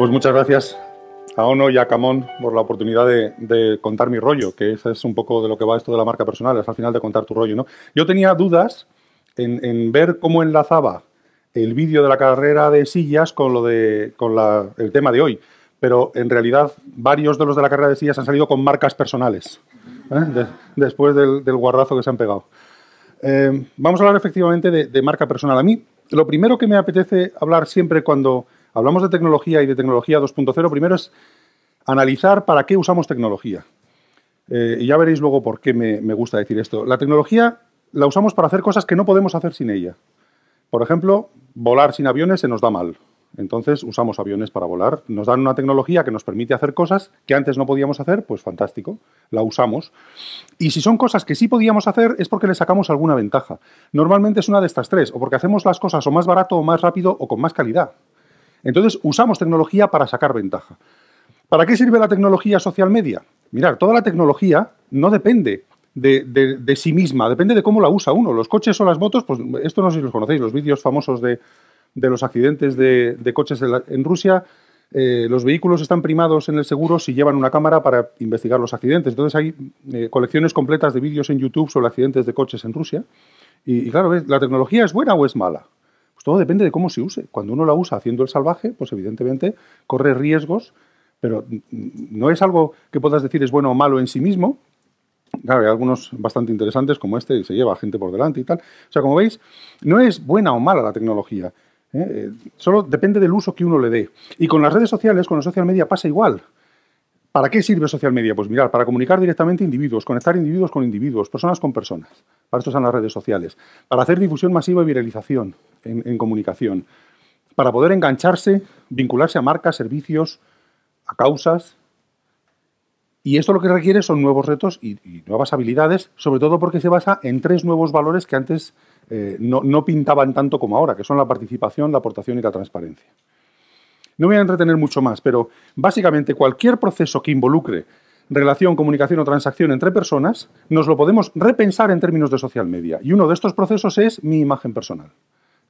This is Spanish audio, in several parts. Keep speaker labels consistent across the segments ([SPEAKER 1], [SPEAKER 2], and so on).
[SPEAKER 1] pues muchas gracias a Ono y a Camón por la oportunidad de, contar mi rollo, que ese es un poco de lo que va esto de la marca personal, es al final de contar tu rollo. ¿no? Yo tenía dudas en, ver cómo enlazaba el vídeo de la carrera de sillas con, lo de, el tema de hoy, pero en realidad varios de los de la carrera de sillas han salido con marcas personales, ¿eh? después del, guardazo que se han pegado. Eh, vamos a hablar efectivamente de marca personal. A mí, lo primero que me apetece hablar siempre cuando hablamos de tecnología y de tecnología 2.0, primero es analizar para qué usamos tecnología. Eh, y ya veréis luego por qué me, gusta decir esto. La tecnología la usamos para hacer cosas que no podemos hacer sin ella. Por ejemplo, volar sin aviones se nos da mal. Entonces usamos aviones para volar. Nos dan una tecnología que nos permite hacer cosas que antes no podíamos hacer, pues fantástico, la usamos. Y si son cosas que sí podíamos hacer es porque le sacamos alguna ventaja. Normalmente es una de estas tres, o porque hacemos las cosas o más barato o más rápido o con más calidad. Entonces, usamos tecnología para sacar ventaja. ¿Para qué sirve la tecnología social media? Mirar, toda la tecnología no depende de, sí misma, depende de cómo la usa uno. Los coches o las motos, pues esto no sé si los conocéis, los vídeos famosos de, los accidentes de, coches en, Rusia, eh, los vehículos están primados en el seguro si llevan una cámara para investigar los accidentes. Entonces hay eh, colecciones completas de vídeos en YouTube sobre accidentes de coches en Rusia. Y, claro, ¿la tecnología es buena o es mala? Pues todo depende de cómo se use. Cuando uno la usa haciendo el salvaje, pues evidentemente corre riesgos, pero no es algo que puedas decir es bueno o malo en sí mismo. Claro, hay algunos bastante interesantes como este, y se lleva gente por delante y tal. O sea, como veis, no es buena o mala la tecnología. ¿eh? Eh, solo depende del uso que uno le dé. Y con las redes sociales, con los social media pasa igual. ¿Para qué sirve social media? Pues mirar, para comunicar directamente individuos, conectar individuos con individuos, personas con personas. Para esto están las redes sociales. Para hacer difusión masiva y viralización en, comunicación. Para poder engancharse, vincularse a marcas, servicios, a causas. Y esto lo que requiere son nuevos retos y, nuevas habilidades, sobre todo porque se basa en tres nuevos valores que antes eh, no, pintaban tanto como ahora, que son la participación, la aportación y la transparencia. No voy a entretener mucho más, pero básicamente cualquier proceso que involucre relación, comunicación o transacción entre personas, nos lo podemos repensar en términos de social media. Y uno de estos procesos es mi imagen personal.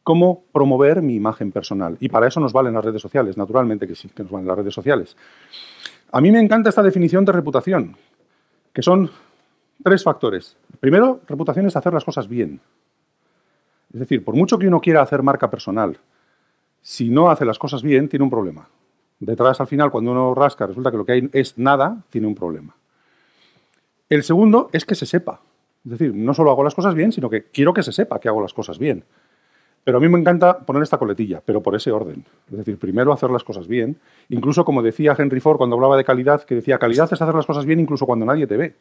[SPEAKER 1] Cómo promover mi imagen personal. Y para eso nos valen las redes sociales, naturalmente que sí, que nos valen las redes sociales. A mí me encanta esta definición de reputación, que son tres factores. Primero, reputación es hacer las cosas bien. Es decir, por mucho que uno quiera hacer marca personal, si no hace las cosas bien, tiene un problema detrás al final, cuando uno rasca, resulta que lo que hay es nada, tiene un problema. El segundo es que se sepa. Es decir, no solo hago las cosas bien, sino que quiero que se sepa que hago las cosas bien. Pero a mí me encanta poner esta coletilla, pero por ese orden. Es decir, primero hacer las cosas bien. Incluso como decía Henry Ford cuando hablaba de calidad, que decía, calidad es hacer las cosas bien incluso cuando nadie te ve.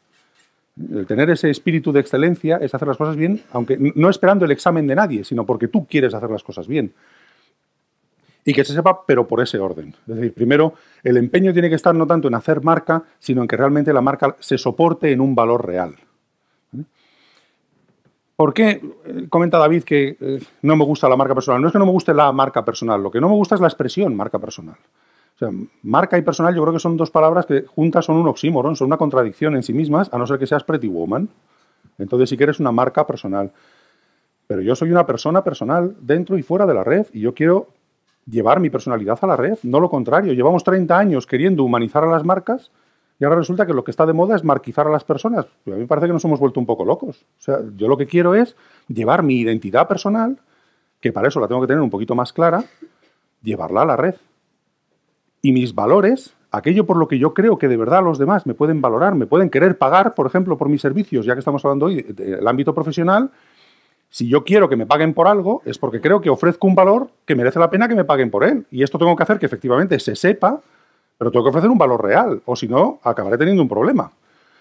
[SPEAKER 1] El tener ese espíritu de excelencia es hacer las cosas bien, aunque no esperando el examen de nadie, sino porque tú quieres hacer las cosas bien y que se sepa, pero por ese orden. Es decir, primero, el empeño tiene que estar no tanto en hacer marca, sino en que realmente la marca se soporte en un valor real. ¿Por qué eh, comenta David que eh, no me gusta la marca personal? No es que no me guste la marca personal, lo que no me gusta es la expresión marca personal. O sea, marca y personal yo creo que son dos palabras que juntas son un oxímoron, son una contradicción en sí mismas, a no ser que seas pretty woman. Entonces si quieres una marca personal. Pero yo soy una persona personal dentro y fuera de la red y yo quiero llevar mi personalidad a la red, no lo contrario. Llevamos 30 años queriendo humanizar a las marcas y ahora resulta que lo que está de moda es marquizar a las personas. Pues a mí me parece que nos hemos vuelto un poco locos. O sea, yo lo que quiero es llevar mi identidad personal, que para eso la tengo que tener un poquito más clara, llevarla a la red. Y mis valores, aquello por lo que yo creo que de verdad los demás me pueden valorar, me pueden querer pagar, por ejemplo, por mis servicios, ya que estamos hablando hoy del ámbito profesional, si yo quiero que me paguen por algo, es porque creo que ofrezco un valor que merece la pena que me paguen por él. Y esto tengo que hacer que efectivamente se sepa, pero tengo que ofrecer un valor real, o si no, acabaré teniendo un problema.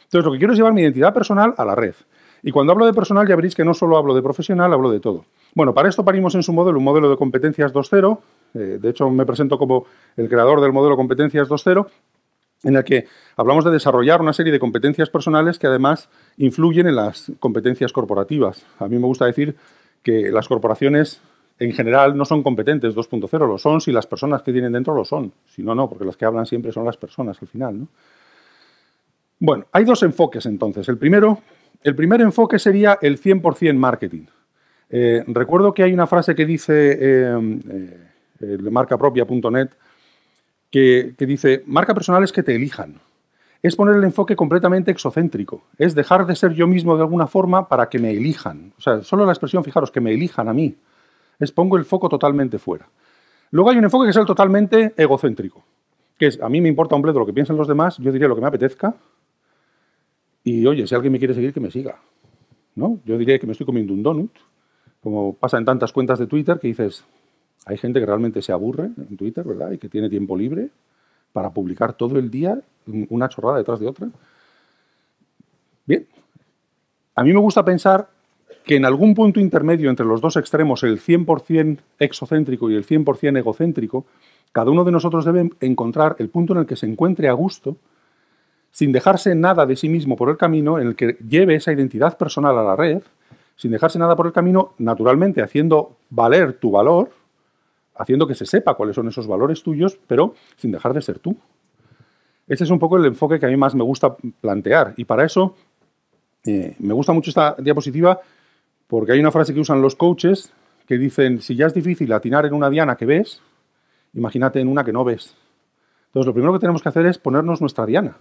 [SPEAKER 1] Entonces, lo que quiero es llevar mi identidad personal a la red. Y cuando hablo de personal, ya veréis que no solo hablo de profesional, hablo de todo. Bueno, para esto parimos en su modelo un modelo de competencias 2.0. Eh, de hecho, me presento como el creador del modelo competencias 2.0 en la que hablamos de desarrollar una serie de competencias personales que además influyen en las competencias corporativas. A mí me gusta decir que las corporaciones en general no son competentes 2.0, lo son si las personas que tienen dentro lo son, si no, no, porque las que hablan siempre son las personas al final. ¿no? Bueno, hay dos enfoques entonces. El primero, el primer enfoque sería el 100% marketing. Eh, recuerdo que hay una frase que dice eh, eh, de marcapropia.net que, dice, marca personal es que te elijan. Es poner el enfoque completamente exocéntrico, es dejar de ser yo mismo de alguna forma para que me elijan. O sea, solo la expresión, fijaros, que me elijan a mí, es pongo el foco totalmente fuera. Luego hay un enfoque que es el totalmente egocéntrico, que es, a mí me importa un bledo lo que piensen los demás, yo diría lo que me apetezca, y oye, si alguien me quiere seguir, que me siga. ¿no? Yo diría que me estoy comiendo un donut, como pasa en tantas cuentas de Twitter que dices, hay gente que realmente se aburre en Twitter, ¿verdad? Y que tiene tiempo libre para publicar todo el día una chorrada detrás de otra. Bien. A mí me gusta pensar que en algún punto intermedio entre los dos extremos, el 100% exocéntrico y el 100% egocéntrico, cada uno de nosotros debe encontrar el punto en el que se encuentre a gusto, sin dejarse nada de sí mismo por el camino, en el que lleve esa identidad personal a la red, sin dejarse nada por el camino, naturalmente haciendo valer tu valor, haciendo que se sepa cuáles son esos valores tuyos, pero sin dejar de ser tú. Ese es un poco el enfoque que a mí más me gusta plantear. Y para eso eh, me gusta mucho esta diapositiva porque hay una frase que usan los coaches que dicen, si ya es difícil atinar en una diana que ves, imagínate en una que no ves. Entonces, lo primero que tenemos que hacer es ponernos nuestra diana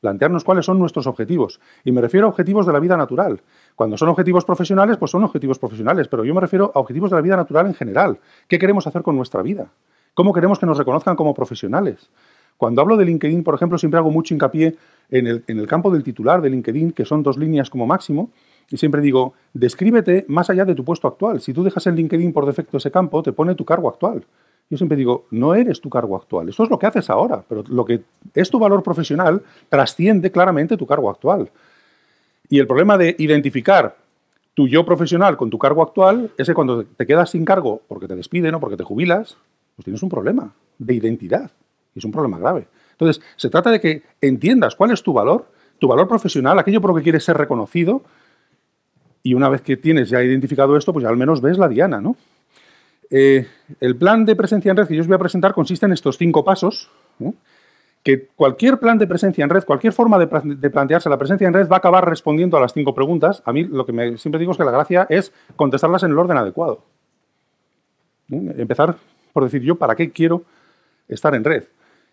[SPEAKER 1] plantearnos cuáles son nuestros objetivos. Y me refiero a objetivos de la vida natural. Cuando son objetivos profesionales, pues son objetivos profesionales, pero yo me refiero a objetivos de la vida natural en general. ¿Qué queremos hacer con nuestra vida? ¿Cómo queremos que nos reconozcan como profesionales? Cuando hablo de LinkedIn, por ejemplo, siempre hago mucho hincapié en el, campo del titular de LinkedIn, que son dos líneas como máximo, y siempre digo, descríbete más allá de tu puesto actual. Si tú dejas en LinkedIn por defecto ese campo, te pone tu cargo actual. Yo siempre digo, no eres tu cargo actual, Eso es lo que haces ahora, pero lo que es tu valor profesional trasciende claramente tu cargo actual. Y el problema de identificar tu yo profesional con tu cargo actual es que cuando te quedas sin cargo porque te despiden o porque te jubilas, pues tienes un problema de identidad. Y es un problema grave. Entonces, se trata de que entiendas cuál es tu valor, tu valor profesional, aquello por lo que quieres ser reconocido. Y una vez que tienes ya identificado esto, pues ya al menos ves la diana, ¿no? Eh, el plan de presencia en red que yo os voy a presentar consiste en estos cinco pasos, que cualquier plan de presencia en red, cualquier forma de, plantearse la presencia en red va a acabar respondiendo a las cinco preguntas. A mí lo que me, siempre digo es que la gracia es contestarlas en el orden adecuado. Empezar por decir yo, ¿para qué quiero estar en red?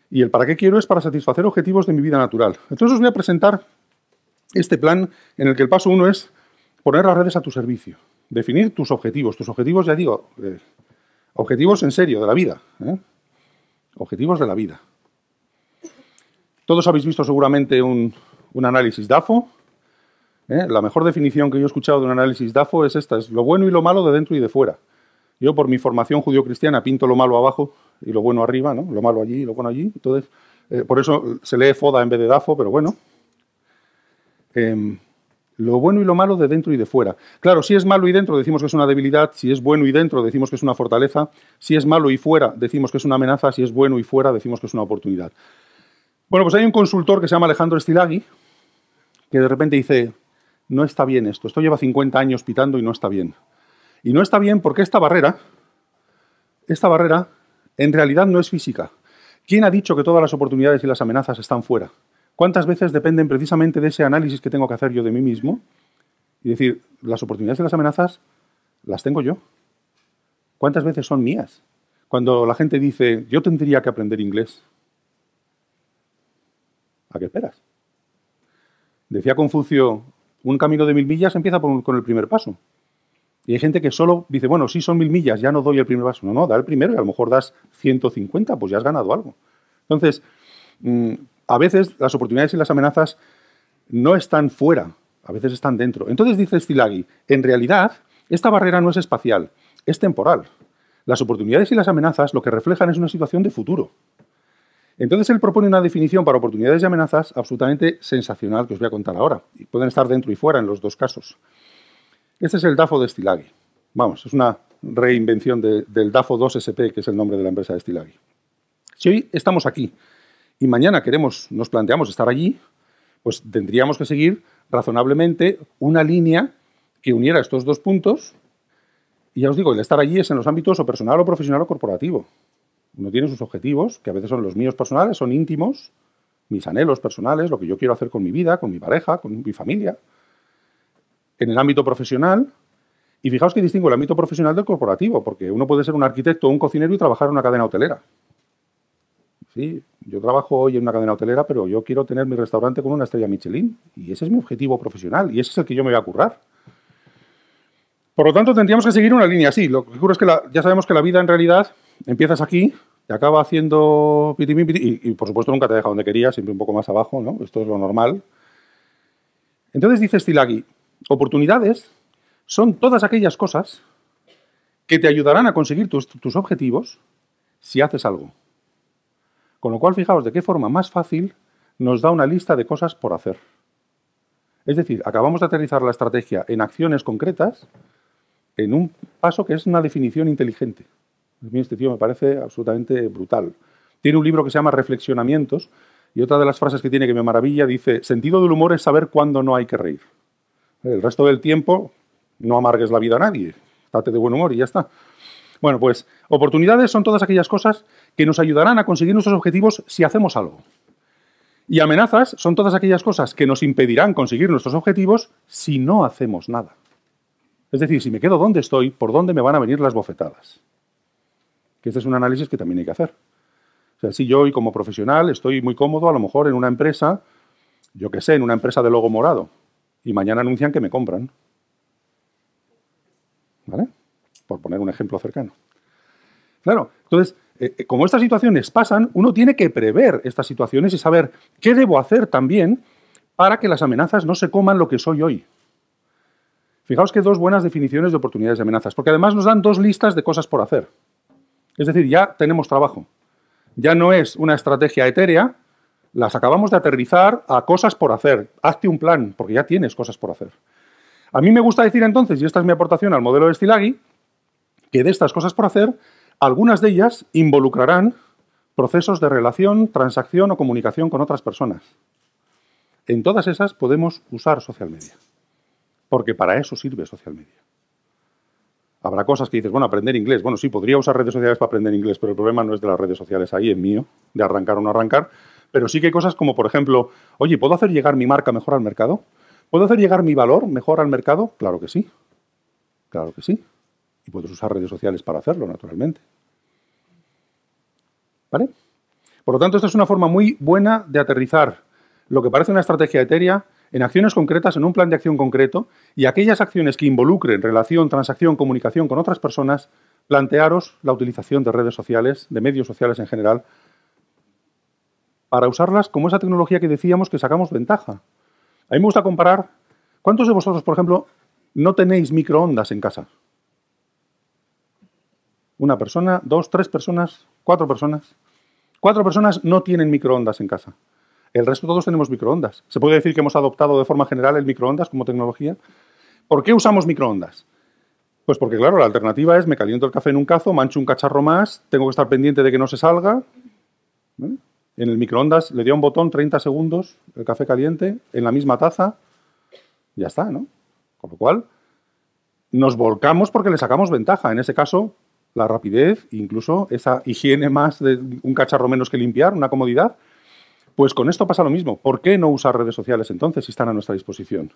[SPEAKER 1] Y el para qué quiero es para satisfacer objetivos de mi vida natural. Entonces os voy a presentar este plan en el que el paso uno es poner las redes a tu servicio. Definir tus objetivos. Tus objetivos, ya digo, eh, objetivos en serio, de la vida. ¿eh? Objetivos de la vida. Todos habéis visto seguramente un, análisis DAFO. ¿eh? La mejor definición que yo he escuchado de un análisis DAFO es esta, es lo bueno y lo malo de dentro y de fuera. Yo, por mi formación judío cristiana pinto lo malo abajo y lo bueno arriba, ¿no? Lo malo allí y lo bueno allí. Entonces, por eso se lee FODA en vez de DAFO, pero bueno. Em, lo bueno y lo malo de dentro y de fuera. Claro, si es malo y dentro decimos que es una debilidad, si es bueno y dentro decimos que es una fortaleza, si es malo y fuera decimos que es una amenaza, si es bueno y fuera decimos que es una oportunidad. Bueno, pues hay un consultor que se llama Alejandro Estilagui, que de repente dice, no está bien esto, esto lleva 50 años pitando y no está bien. Y no está bien porque esta barrera, esta barrera en realidad no es física. ¿Quién ha dicho que todas las oportunidades y las amenazas están fuera? ¿Cuántas veces dependen precisamente de ese análisis que tengo que hacer yo de mí mismo? Y decir, las oportunidades y las amenazas las tengo yo. ¿Cuántas veces son mías? Cuando la gente dice, yo tendría que aprender inglés. ¿A qué esperas? Decía Confucio, un camino de mil millas empieza con el primer paso. Y hay gente que solo dice, bueno, si son mil millas, ya no doy el primer paso. No, no, da el primero y a lo mejor das 150, pues ya has ganado algo. Entonces, mm, a veces las oportunidades y las amenazas no están fuera, a veces están dentro. Entonces dice Stilaghi, en realidad, esta barrera no es espacial, es temporal. Las oportunidades y las amenazas lo que reflejan es una situación de futuro. Entonces él propone una definición para oportunidades y amenazas absolutamente sensacional que os voy a contar ahora. Y pueden estar dentro y fuera en los dos casos. Este es el DAFO de Stilaghi. Vamos, es una reinvención del DAFO 2SP, que es el nombre de la empresa de Stilaghi. Si hoy estamos aquí, y mañana queremos, nos planteamos estar allí, pues tendríamos que seguir razonablemente una línea que uniera estos dos puntos. Y ya os digo, el estar allí es en los ámbitos o personal o profesional o corporativo. Uno tiene sus objetivos, que a veces son los míos personales, son íntimos, mis anhelos personales, lo que yo quiero hacer con mi vida, con mi pareja, con mi familia. En el ámbito profesional, y fijaos que distingo el ámbito profesional del corporativo, porque uno puede ser un arquitecto o un cocinero y trabajar en una cadena hotelera. ¿Sí? Yo trabajo hoy en una cadena hotelera, pero yo quiero tener mi restaurante con una estrella Michelin. Y ese es mi objetivo profesional y ese es el que yo me voy a currar. Por lo tanto, tendríamos que seguir una línea así. Lo que ocurre es que ya sabemos que la vida en realidad empiezas aquí, te acaba haciendo piti y, y, por supuesto nunca te deja donde querías, siempre un poco más abajo, ¿no? Esto es lo normal. Entonces dice Stilagi, oportunidades son todas aquellas cosas que te ayudarán a conseguir tus objetivos si haces algo. Con lo cual, fijaos de qué forma más fácil nos da una lista de cosas por hacer. Es decir, acabamos de aterrizar la estrategia en acciones concretas, en un paso que es una definición inteligente. A mí este tío me parece absolutamente brutal. Tiene un libro que se llama Reflexionamientos y otra de las frases que tiene que me maravilla dice, sentido del humor es saber cuándo no hay que reír. El resto del tiempo no amargues la vida a nadie, date de buen humor y ya está. Bueno, pues oportunidades son todas aquellas cosas que nos ayudarán a conseguir nuestros objetivos si hacemos algo. Y amenazas son todas aquellas cosas que nos impedirán conseguir nuestros objetivos si no hacemos nada. Es decir, si me quedo donde estoy, por dónde me van a venir las bofetadas. Que este es un análisis que también hay que hacer. O sea, si yo hoy como profesional estoy muy cómodo, a lo mejor en una empresa, yo qué sé, en una empresa de logo morado, y mañana anuncian que me compran. ¿Vale? por poner un ejemplo cercano. Claro, entonces, eh, eh, como estas situaciones pasan, uno tiene que prever estas situaciones y saber qué debo hacer también para que las amenazas no se coman lo que soy hoy. Fijaos que dos buenas definiciones de oportunidades y amenazas, porque además nos dan dos listas de cosas por hacer. Es decir, ya tenemos trabajo. Ya no es una estrategia etérea, las acabamos de aterrizar a cosas por hacer. Hazte un plan, porque ya tienes cosas por hacer. A mí me gusta decir entonces, y esta es mi aportación al modelo de Stilagi, que de estas cosas por hacer, algunas de ellas involucrarán procesos de relación, transacción o comunicación con otras personas. En todas esas podemos usar social media, porque para eso sirve social media. Habrá cosas que dices, bueno, aprender inglés. Bueno, sí, podría usar redes sociales para aprender inglés, pero el problema no es de las redes sociales ahí, en mío, de arrancar o no arrancar. Pero sí que hay cosas como, por ejemplo, oye, ¿puedo hacer llegar mi marca mejor al mercado? ¿Puedo hacer llegar mi valor mejor al mercado? Claro que sí. Claro que sí. Y puedes usar redes sociales para hacerlo, naturalmente. ¿Vale? Por lo tanto, esta es una forma muy buena de aterrizar lo que parece una estrategia etérea en acciones concretas, en un plan de acción concreto, y aquellas acciones que involucren relación, transacción, comunicación con otras personas, plantearos la utilización de redes sociales, de medios sociales en general, para usarlas como esa tecnología que decíamos que sacamos ventaja. A mí me gusta comparar, ¿cuántos de vosotros, por ejemplo, no tenéis microondas en casa? una persona, dos, tres personas, cuatro personas. Cuatro personas no tienen microondas en casa. El resto todos tenemos microondas. Se puede decir que hemos adoptado de forma general el microondas como tecnología. ¿Por qué usamos microondas? Pues porque, claro, la alternativa es me caliento el café en un cazo, mancho un cacharro más, tengo que estar pendiente de que no se salga. En el microondas le dio un botón 30 segundos, el café caliente, en la misma taza, ya está, ¿no? Con lo cual, nos volcamos porque le sacamos ventaja. En ese caso, la rapidez, incluso esa higiene más de un cacharro menos que limpiar, una comodidad. Pues con esto pasa lo mismo. ¿Por qué no usar redes sociales entonces si están a nuestra disposición?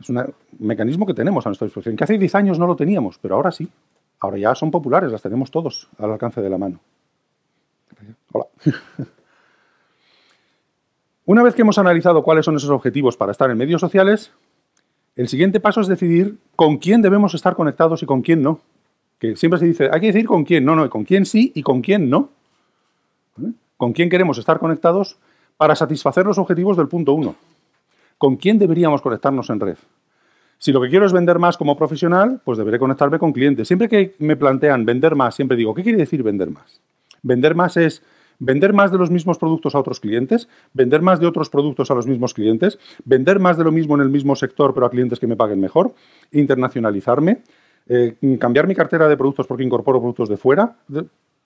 [SPEAKER 1] Es un mecanismo que tenemos a nuestra disposición, que hace 10 años no lo teníamos, pero ahora sí. Ahora ya son populares, las tenemos todos al alcance de la mano. Hola. Una vez que hemos analizado cuáles son esos objetivos para estar en medios sociales, el siguiente paso es decidir con quién debemos estar conectados y con quién no. Que siempre se dice, hay que decir con quién, no, no, con quién sí y con quién no. Con quién queremos estar conectados para satisfacer los objetivos del punto uno? ¿Con quién deberíamos conectarnos en red? Si lo que quiero es vender más como profesional, pues deberé conectarme con clientes. Siempre que me plantean vender más, siempre digo, ¿qué quiere decir vender más? Vender más es vender más de los mismos productos a otros clientes, vender más de otros productos a los mismos clientes, vender más de lo mismo en el mismo sector pero a clientes que me paguen mejor, internacionalizarme, eh, cambiar mi cartera de productos porque incorporo productos de fuera,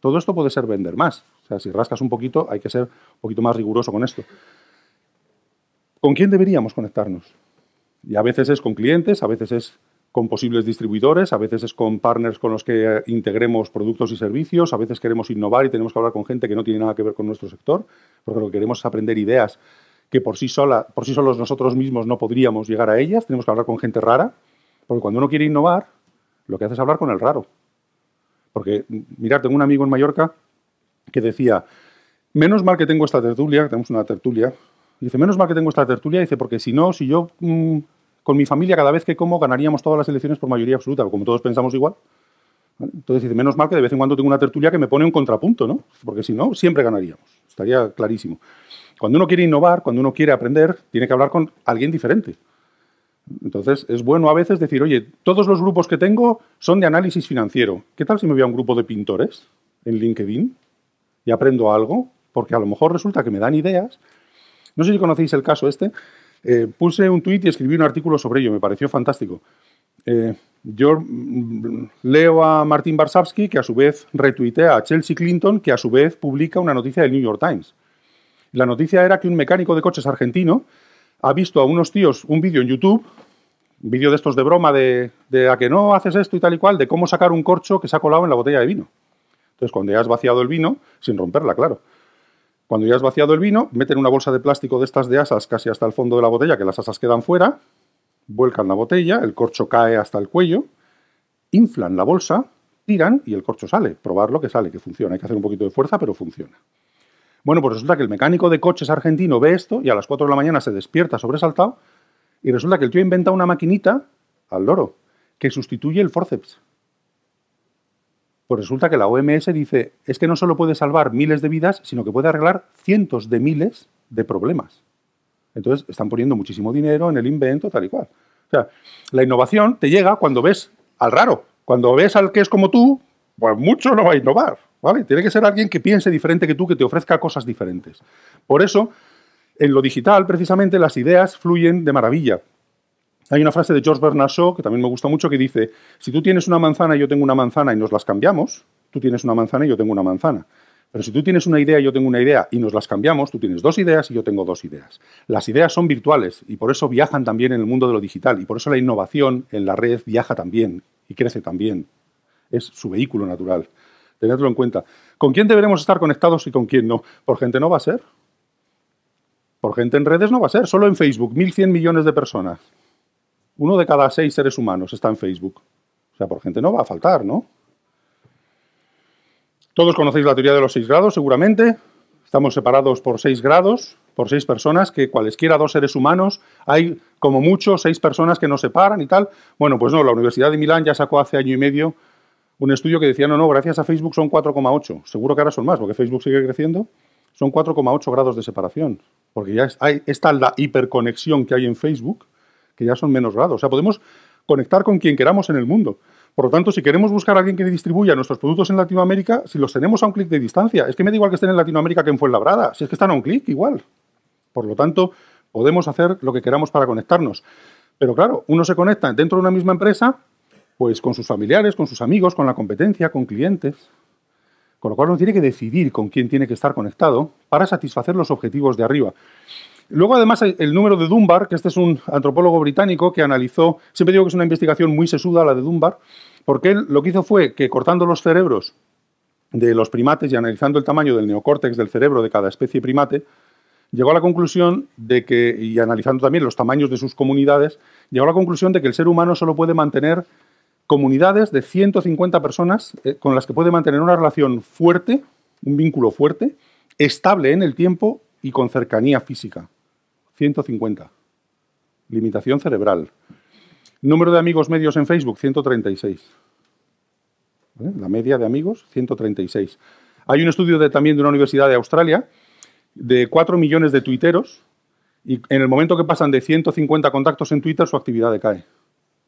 [SPEAKER 1] todo esto puede ser vender más. O sea, si rascas un poquito, hay que ser un poquito más riguroso con esto. ¿Con quién deberíamos conectarnos? Y a veces es con clientes, a veces es con posibles distribuidores, a veces es con partners con los que integremos productos y servicios, a veces queremos innovar y tenemos que hablar con gente que no tiene nada que ver con nuestro sector, porque lo que queremos es aprender ideas que por sí, sola, por sí solos nosotros mismos no podríamos llegar a ellas, tenemos que hablar con gente rara, porque cuando uno quiere innovar, lo que hace es hablar con el raro. Porque, mirad, tengo un amigo en Mallorca que decía, menos mal que tengo esta tertulia, que tenemos una tertulia, dice, menos mal que tengo esta tertulia, dice, porque si no, si yo mm, con mi familia cada vez que como ganaríamos todas las elecciones por mayoría absoluta, como todos pensamos igual. Entonces dice, menos mal que de vez en cuando tengo una tertulia que me pone un contrapunto, ¿no? Porque si no, siempre ganaríamos, estaría clarísimo. Cuando uno quiere innovar, cuando uno quiere aprender, tiene que hablar con alguien diferente. Entonces, es bueno a veces decir, oye, todos los grupos que tengo son de análisis financiero. ¿Qué tal si me voy a un grupo de pintores en LinkedIn y aprendo algo? Porque a lo mejor resulta que me dan ideas. No sé si conocéis el caso este. Eh, puse un tuit y escribí un artículo sobre ello, me pareció fantástico. Eh, yo mm, leo a Martín Barsavsky, que a su vez retuitea a Chelsea Clinton, que a su vez publica una noticia del New York Times. La noticia era que un mecánico de coches argentino ha visto a unos tíos un vídeo en YouTube, un vídeo de estos de broma, de, a que no haces esto y tal y cual, de cómo sacar un corcho que se ha colado en la botella de vino. Entonces, cuando ya has vaciado el vino, sin romperla, claro. Cuando ya has vaciado el vino, meten una bolsa de plástico de estas de asas casi hasta el fondo de la botella, que las asas quedan fuera, vuelcan la botella, el corcho cae hasta el cuello, inflan la bolsa, tiran y el corcho sale. Probarlo que sale, que funciona. Hay que hacer un poquito de fuerza, pero funciona. Bueno, pues resulta que el mecánico de coches argentino ve esto y a las 4 de la mañana se despierta sobresaltado y resulta que el tío inventa una maquinita al loro que sustituye el forceps. Pues resulta que la OMS dice, es que no solo puede salvar miles de vidas, sino que puede arreglar cientos de miles de problemas. Entonces, están poniendo muchísimo dinero en el invento, tal y cual. O sea, la innovación te llega cuando ves al raro, cuando ves al que es como tú, pues mucho no va a innovar, ¿vale? Tiene que ser alguien que piense diferente que tú, que te ofrezca cosas diferentes. Por eso, en lo digital, precisamente, las ideas fluyen de maravilla. Hay una frase de George Bernard Shaw, que también me gusta mucho, que dice, si tú tienes una manzana y yo tengo una manzana y nos las cambiamos, tú tienes una manzana y yo tengo una manzana. Pero si tú tienes una idea y yo tengo una idea y nos las cambiamos, tú tienes dos ideas y yo tengo dos ideas. Las ideas son virtuales y por eso viajan también en el mundo de lo digital y por eso la innovación en la red viaja también y crece también es su vehículo natural. Tenedlo en cuenta. ¿Con quién deberemos estar conectados y con quién no? ¿Por gente no va a ser? Por gente en redes no va a ser, solo en Facebook, 1.100 millones de personas. Uno de cada seis seres humanos está en Facebook. O sea, por gente no va a faltar, ¿no? Todos conocéis la teoría de los seis grados, seguramente. Estamos separados por seis grados, por seis personas, que cualesquiera dos seres humanos, hay como mucho seis personas que nos separan y tal. Bueno, pues no, la Universidad de Milán ya sacó hace año y medio un estudio que decía, no, no, gracias a Facebook son 4,8. Seguro que ahora son más, porque Facebook sigue creciendo. Son 4,8 grados de separación, porque ya hay, está la hiperconexión que hay en Facebook, que ya son menos grados. O sea, podemos conectar con quien queramos en el mundo. Por lo tanto, si queremos buscar a alguien que distribuya nuestros productos en Latinoamérica, si los tenemos a un clic de distancia, es que me da igual que estén en Latinoamérica que en Fuenlabrada, si es que están a un clic, igual. Por lo tanto, podemos hacer lo que queramos para conectarnos. Pero claro, uno se conecta dentro de una misma empresa pues con sus familiares, con sus amigos, con la competencia, con clientes. Con lo cual uno tiene que decidir con quién tiene que estar conectado para satisfacer los objetivos de arriba. Luego, además, el número de Dunbar, que este es un antropólogo británico que analizó, siempre digo que es una investigación muy sesuda la de Dunbar, porque él lo que hizo fue que cortando los cerebros de los primates y analizando el tamaño del neocórtex del cerebro de cada especie primate, llegó a la conclusión de que, y analizando también los tamaños de sus comunidades, llegó a la conclusión de que el ser humano solo puede mantener comunidades de 150 personas eh, con las que puede mantener una relación fuerte, un vínculo fuerte, estable en el tiempo y con cercanía física. 150. Limitación cerebral. Número de amigos medios en Facebook, 136. ¿Eh? La media de amigos, 136. Hay un estudio también de una universidad de Australia de 4 millones de tuiteros y en el momento que pasan de 150 contactos en Twitter su actividad decae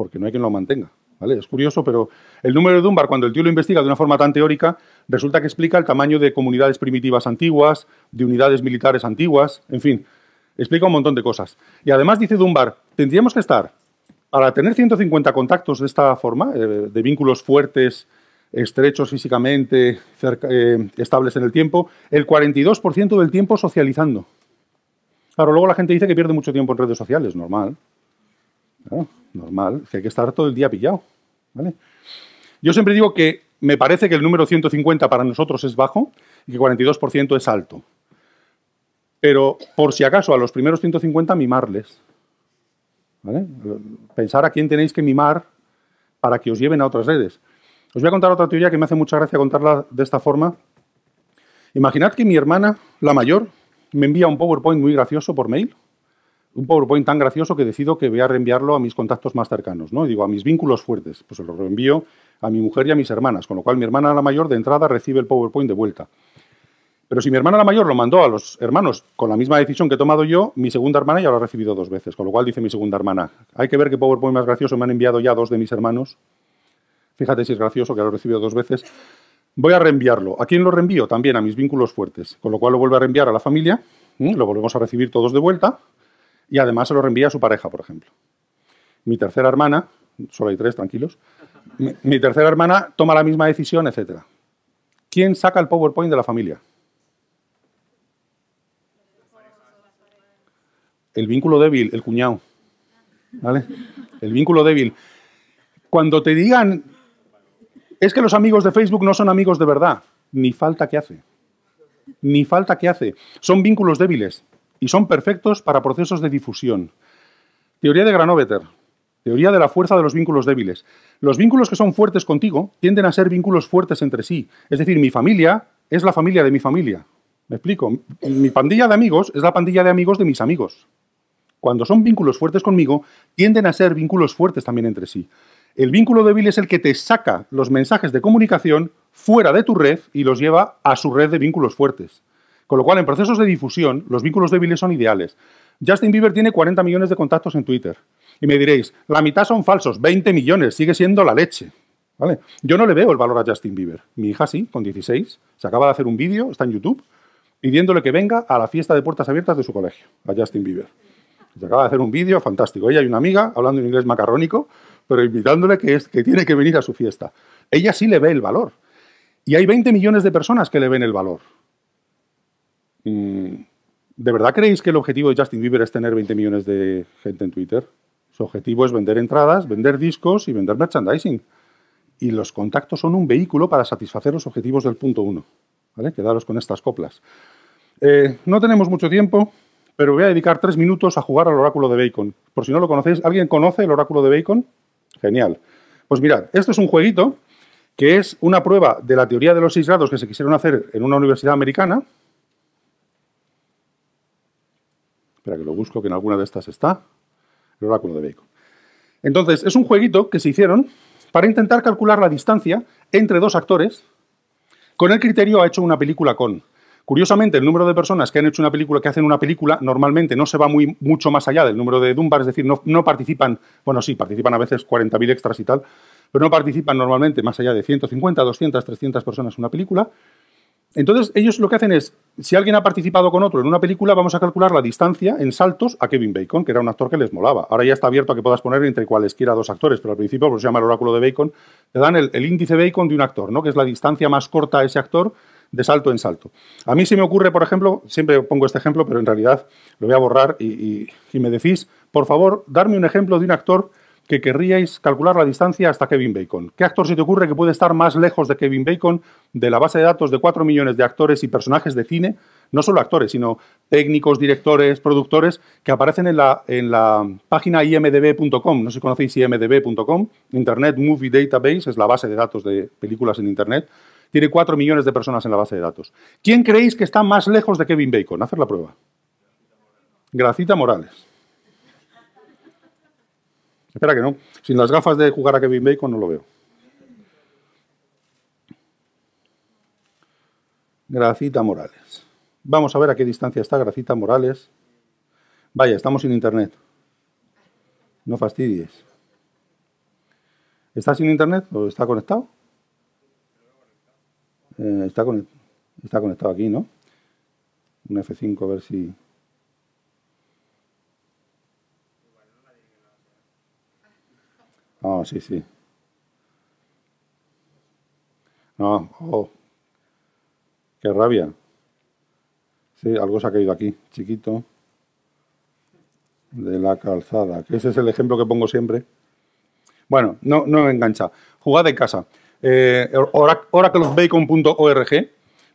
[SPEAKER 1] porque no hay quien lo mantenga. ¿Vale? Es curioso, pero el número de Dunbar, cuando el tío lo investiga de una forma tan teórica, resulta que explica el tamaño de comunidades primitivas antiguas, de unidades militares antiguas, en fin, explica un montón de cosas. Y además dice Dunbar, tendríamos que estar, para tener 150 contactos de esta forma, eh, de vínculos fuertes, estrechos físicamente, eh, estables en el tiempo, el 42% del tiempo socializando. Claro, luego la gente dice que pierde mucho tiempo en redes sociales, normal normal, que hay que estar todo el día pillado. ¿vale? Yo siempre digo que me parece que el número 150 para nosotros es bajo y que 42% es alto. Pero por si acaso, a los primeros 150 mimarles. Pensar a quién tenéis que mimar para que os lleven a otras redes. Os voy a contar otra teoría que me hace mucha gracia contarla de esta forma. Imaginad que mi hermana, la mayor, me envía un PowerPoint muy gracioso por mail un PowerPoint tan gracioso que decido que voy a reenviarlo a mis contactos más cercanos, ¿no? digo, a mis vínculos fuertes, pues lo reenvío a mi mujer y a mis hermanas, con lo cual mi hermana la mayor de entrada recibe el PowerPoint de vuelta. Pero si mi hermana la mayor lo mandó a los hermanos con la misma decisión que he tomado yo, mi segunda hermana ya lo ha recibido dos veces, con lo cual dice mi segunda hermana, hay que ver qué PowerPoint más gracioso me han enviado ya dos de mis hermanos. Fíjate si es gracioso que lo he recibido dos veces. Voy a reenviarlo. ¿A quién lo reenvío? También a mis vínculos fuertes, con lo cual lo vuelvo a reenviar a la familia, lo volvemos a recibir todos de vuelta, y además se lo reenvía a su pareja, por ejemplo. Mi tercera hermana, solo hay tres, tranquilos, mi, tercera hermana toma la misma decisión, etc. ¿Quién saca el PowerPoint de la familia? El vínculo débil, el cuñado. ¿Vale? El vínculo débil. Cuando te digan, es que los amigos de Facebook no son amigos de verdad, ni falta que hace. Ni falta que hace. Son vínculos débiles y son perfectos para procesos de difusión. Teoría de Granovetter, teoría de la fuerza de los vínculos débiles. Los vínculos que son fuertes contigo tienden a ser vínculos fuertes entre sí. Es decir, mi familia es la familia de mi familia. ¿Me explico? Mi pandilla de amigos es la pandilla de amigos de mis amigos. Cuando son vínculos fuertes conmigo, tienden a ser vínculos fuertes también entre sí. El vínculo débil es el que te saca los mensajes de comunicación fuera de tu red y los lleva a su red de vínculos fuertes. Con lo cual, en procesos de difusión, los vínculos débiles son ideales. Justin Bieber tiene 40 millones de contactos en Twitter. Y me diréis, la mitad son falsos, 20 millones, sigue siendo la leche. ¿Vale? Yo no le veo el valor a Justin Bieber. Mi hija sí, con 16, se acaba de hacer un vídeo, está en YouTube, pidiéndole que venga a la fiesta de puertas abiertas de su colegio, a Justin Bieber. Se acaba de hacer un vídeo fantástico. Ella y una amiga, hablando en inglés macarrónico, pero invitándole que, es, que tiene que venir a su fiesta. Ella sí le ve el valor. Y hay 20 millones de personas que le ven el valor. Mm, ¿De verdad creéis que el objetivo de Justin Bieber es tener 20 millones de gente en Twitter? Su objetivo es vender entradas, vender discos y vender merchandising. Y los contactos son un vehículo para satisfacer los objetivos del punto uno. ¿Vale? Quedaros con estas coplas. Eh, no tenemos mucho tiempo, pero voy a dedicar tres minutos a jugar al oráculo de Bacon. Por si no lo conocéis, ¿alguien conoce el oráculo de Bacon? Genial. Pues mirad, esto es un jueguito que es una prueba de la teoría de los seis grados que se quisieron hacer en una universidad americana, Espera que lo busco, que en alguna de estas está. El oráculo de Bacon. Entonces, es un jueguito que se hicieron para intentar calcular la distancia entre dos actores con el criterio ha hecho una película con. Curiosamente, el número de personas que han hecho una película, que hacen una película, normalmente no se va muy, mucho más allá del número de Dunbar, es decir, no, no participan, bueno, sí, participan a veces 40.000 extras y tal, pero no participan normalmente más allá de 150, 200, 300 personas en una película. Entonces, ellos lo que hacen es, si alguien ha participado con otro en una película, vamos a calcular la distancia en saltos a Kevin Bacon, que era un actor que les molaba. Ahora ya está abierto a que puedas poner entre cualesquiera dos actores, pero al principio, por pues, se llama el oráculo de Bacon, te dan el, índice Bacon de un actor, ¿no? que es la distancia más corta a ese actor de salto en salto. A mí se me ocurre, por ejemplo, siempre pongo este ejemplo, pero en realidad lo voy a borrar y, si me decís, por favor, darme un ejemplo de un actor que querríais calcular la distancia hasta Kevin Bacon. ¿Qué actor se te ocurre que puede estar más lejos de Kevin Bacon de la base de datos de 4 millones de actores y personajes de cine? No solo actores, sino técnicos, directores, productores, que aparecen en la, página imdb.com. No sé si conocéis imdb.com, Internet Movie Database, es la base de datos de películas en Internet. Tiene 4 millones de personas en la base de datos. ¿Quién creéis que está más lejos de Kevin Bacon? Hacer la prueba. Gracita Morales. Espera que no. Sin las gafas de jugar a Kevin Bacon no lo veo. Gracita Morales. Vamos a ver a qué distancia está Gracita Morales. Vaya, estamos sin internet. No fastidies. ¿Está sin internet o está conectado? Eh, está conectado aquí, ¿no? Un F5 a ver si... Ah sí, sí. No, oh. Qué rabia. Sí, algo se ha caído aquí, chiquito. De la calzada, que ese es el ejemplo que pongo siempre. Bueno, no, no me engancha. Jugad en casa. Eh,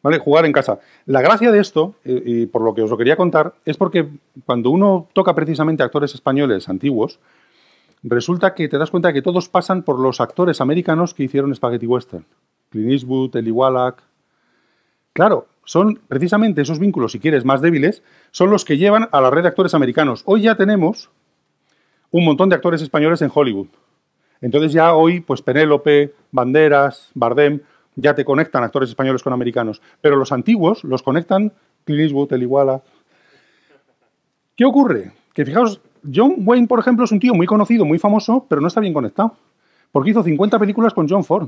[SPEAKER 1] ¿vale? Jugar en casa. La gracia de esto, y por lo que os lo quería contar, es porque cuando uno toca precisamente actores españoles antiguos, resulta que te das cuenta que todos pasan por los actores americanos que hicieron Spaghetti Western. Clint Eastwood, Eli Claro, son precisamente esos vínculos, si quieres, más débiles, son los que llevan a la red de actores americanos. Hoy ya tenemos un montón de actores españoles en Hollywood. Entonces ya hoy, pues Penélope, Banderas, Bardem, ya te conectan actores españoles con americanos. Pero los antiguos los conectan Clint Eastwood, Eli Wallach. ¿Qué ocurre? Que fijaos John Wayne, por ejemplo, es un tío muy conocido, muy famoso, pero no está bien conectado. Porque hizo 50 películas con John Ford.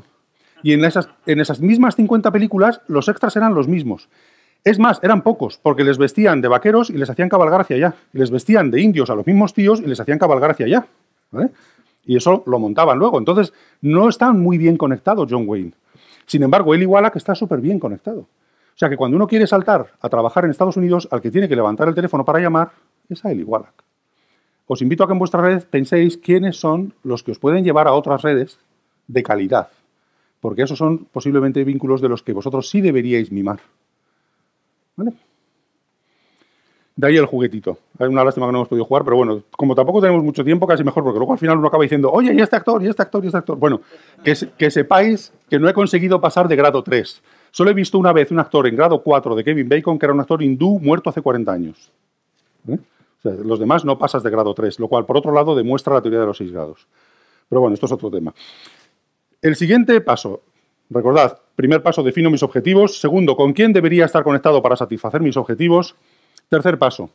[SPEAKER 1] Y en esas, en esas mismas 50 películas, los extras eran los mismos. Es más, eran pocos, porque les vestían de vaqueros y les hacían cabalgar hacia allá. Y les vestían de indios a los mismos tíos y les hacían cabalgar hacia allá. Y eso lo montaban luego. Entonces, no está muy bien conectado John Wayne. Sin embargo, él iguala que está súper bien conectado. O sea que cuando uno quiere saltar a trabajar en Estados Unidos, al que tiene que levantar el teléfono para llamar, es a él Wallach os invito a que en vuestra red penséis quiénes son los que os pueden llevar a otras redes de calidad, porque esos son posiblemente vínculos de los que vosotros sí deberíais mimar. ¿Vale? De ahí el juguetito. Es una lástima que no hemos podido jugar, pero bueno, como tampoco tenemos mucho tiempo, casi mejor, porque luego al final uno acaba diciendo, oye, y este actor, y este actor, y este actor. Bueno, que, sepáis que no he conseguido pasar de grado 3. Solo he visto una vez un actor en grado 4 de Kevin Bacon, que era un actor hindú muerto hace 40 años. ¿Vale? ¿Eh? los demás no pasas de grado 3, lo cual, por otro lado, demuestra la teoría de los 6 grados. Pero bueno, esto es otro tema. El siguiente paso, recordad, primer paso, defino mis objetivos. Segundo, ¿con quién debería estar conectado para satisfacer mis objetivos? Tercer paso,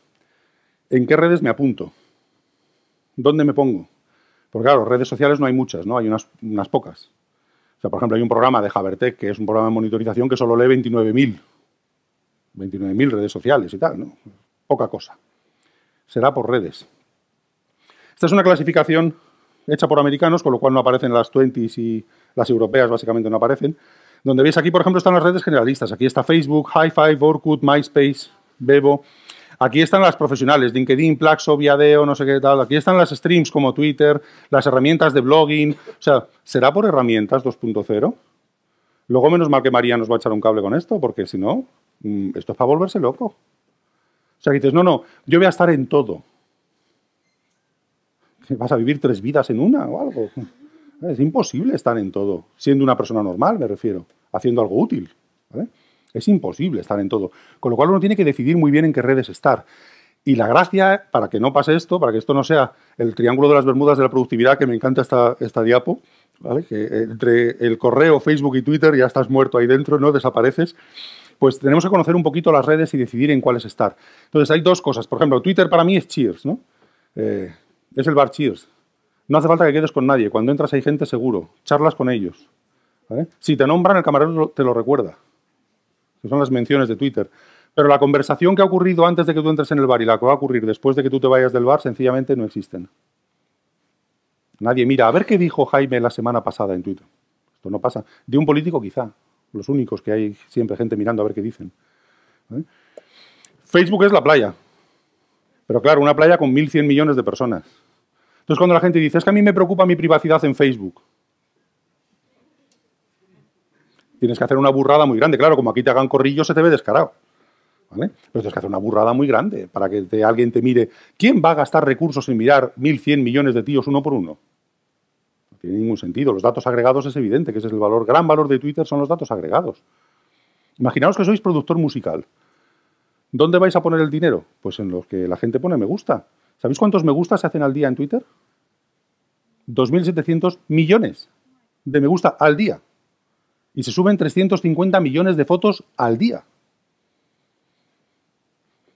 [SPEAKER 1] ¿en qué redes me apunto? ¿Dónde me pongo? Porque claro, redes sociales no hay muchas, ¿no? Hay unas, pocas. O sea, por ejemplo, hay un programa de javertec que es un programa de monitorización que solo lee 29.000. 29.000 redes sociales y tal, ¿no? Poca cosa será por redes. Esta es una clasificación hecha por americanos, con lo cual no aparecen las 20 y las europeas básicamente no aparecen. Donde veis aquí, por ejemplo, están las redes generalistas. Aquí está Facebook, hi 5 Orkut, MySpace, Bebo. Aquí están las profesionales, LinkedIn, Plaxo, Viadeo, no sé qué tal. Aquí están las streams como Twitter, las herramientas de blogging. O sea, ¿será por herramientas 2.0? Luego menos mal que María nos va a echar un cable con esto, porque si no, mm, esto es para volverse loco. O sea, dices, no, no, yo voy a estar en todo. ¿Vas a vivir tres vidas en una o algo? Es imposible estar en todo, siendo una persona normal, me refiero, haciendo algo útil. Es imposible estar en todo. Con lo cual uno tiene que decidir muy bien en qué redes estar. Y la gracia, para que no pase esto, para que esto no sea el triángulo de las Bermudas de la productividad, que me encanta esta, esta diapo, que entre el correo, Facebook y Twitter ya estás muerto ahí dentro, no desapareces pues tenemos que conocer un poquito las redes y decidir en cuáles estar. Entonces hay dos cosas. Por ejemplo, Twitter para mí es Cheers, ¿no? Eh, es el bar Cheers. No hace falta que quedes con nadie. Cuando entras hay gente seguro. Charlas con ellos. Si te nombran, el camarero te lo recuerda. son las menciones de Twitter. Pero la conversación que ha ocurrido antes de que tú entres en el bar y la que va a ocurrir después de que tú te vayas del bar, sencillamente no existen. Nadie mira, a ver qué dijo Jaime la semana pasada en Twitter. Esto no pasa. De un político quizá, los únicos que hay siempre gente mirando a ver qué dicen. ¿eh? Facebook es la playa, pero claro, una playa con 1.100 millones de personas. Entonces cuando la gente dice, es que a mí me preocupa mi privacidad en Facebook, tienes que hacer una burrada muy grande. Claro, como aquí te hagan corrillo, se te ve descarado. Pero tienes que hacer una burrada muy grande para que alguien te mire. ¿Quién va a gastar recursos en mirar 1.100 millones de tíos uno por uno? tiene ningún sentido. Los datos agregados es evidente que ese es el valor, gran valor de Twitter son los datos agregados. Imaginaos que sois productor musical. ¿Dónde vais a poner el dinero? Pues en los que la gente pone me gusta. ¿Sabéis cuántos me gusta se hacen al día en Twitter? 2.700 millones de me gusta al día. Y se suben 350 millones de fotos al día.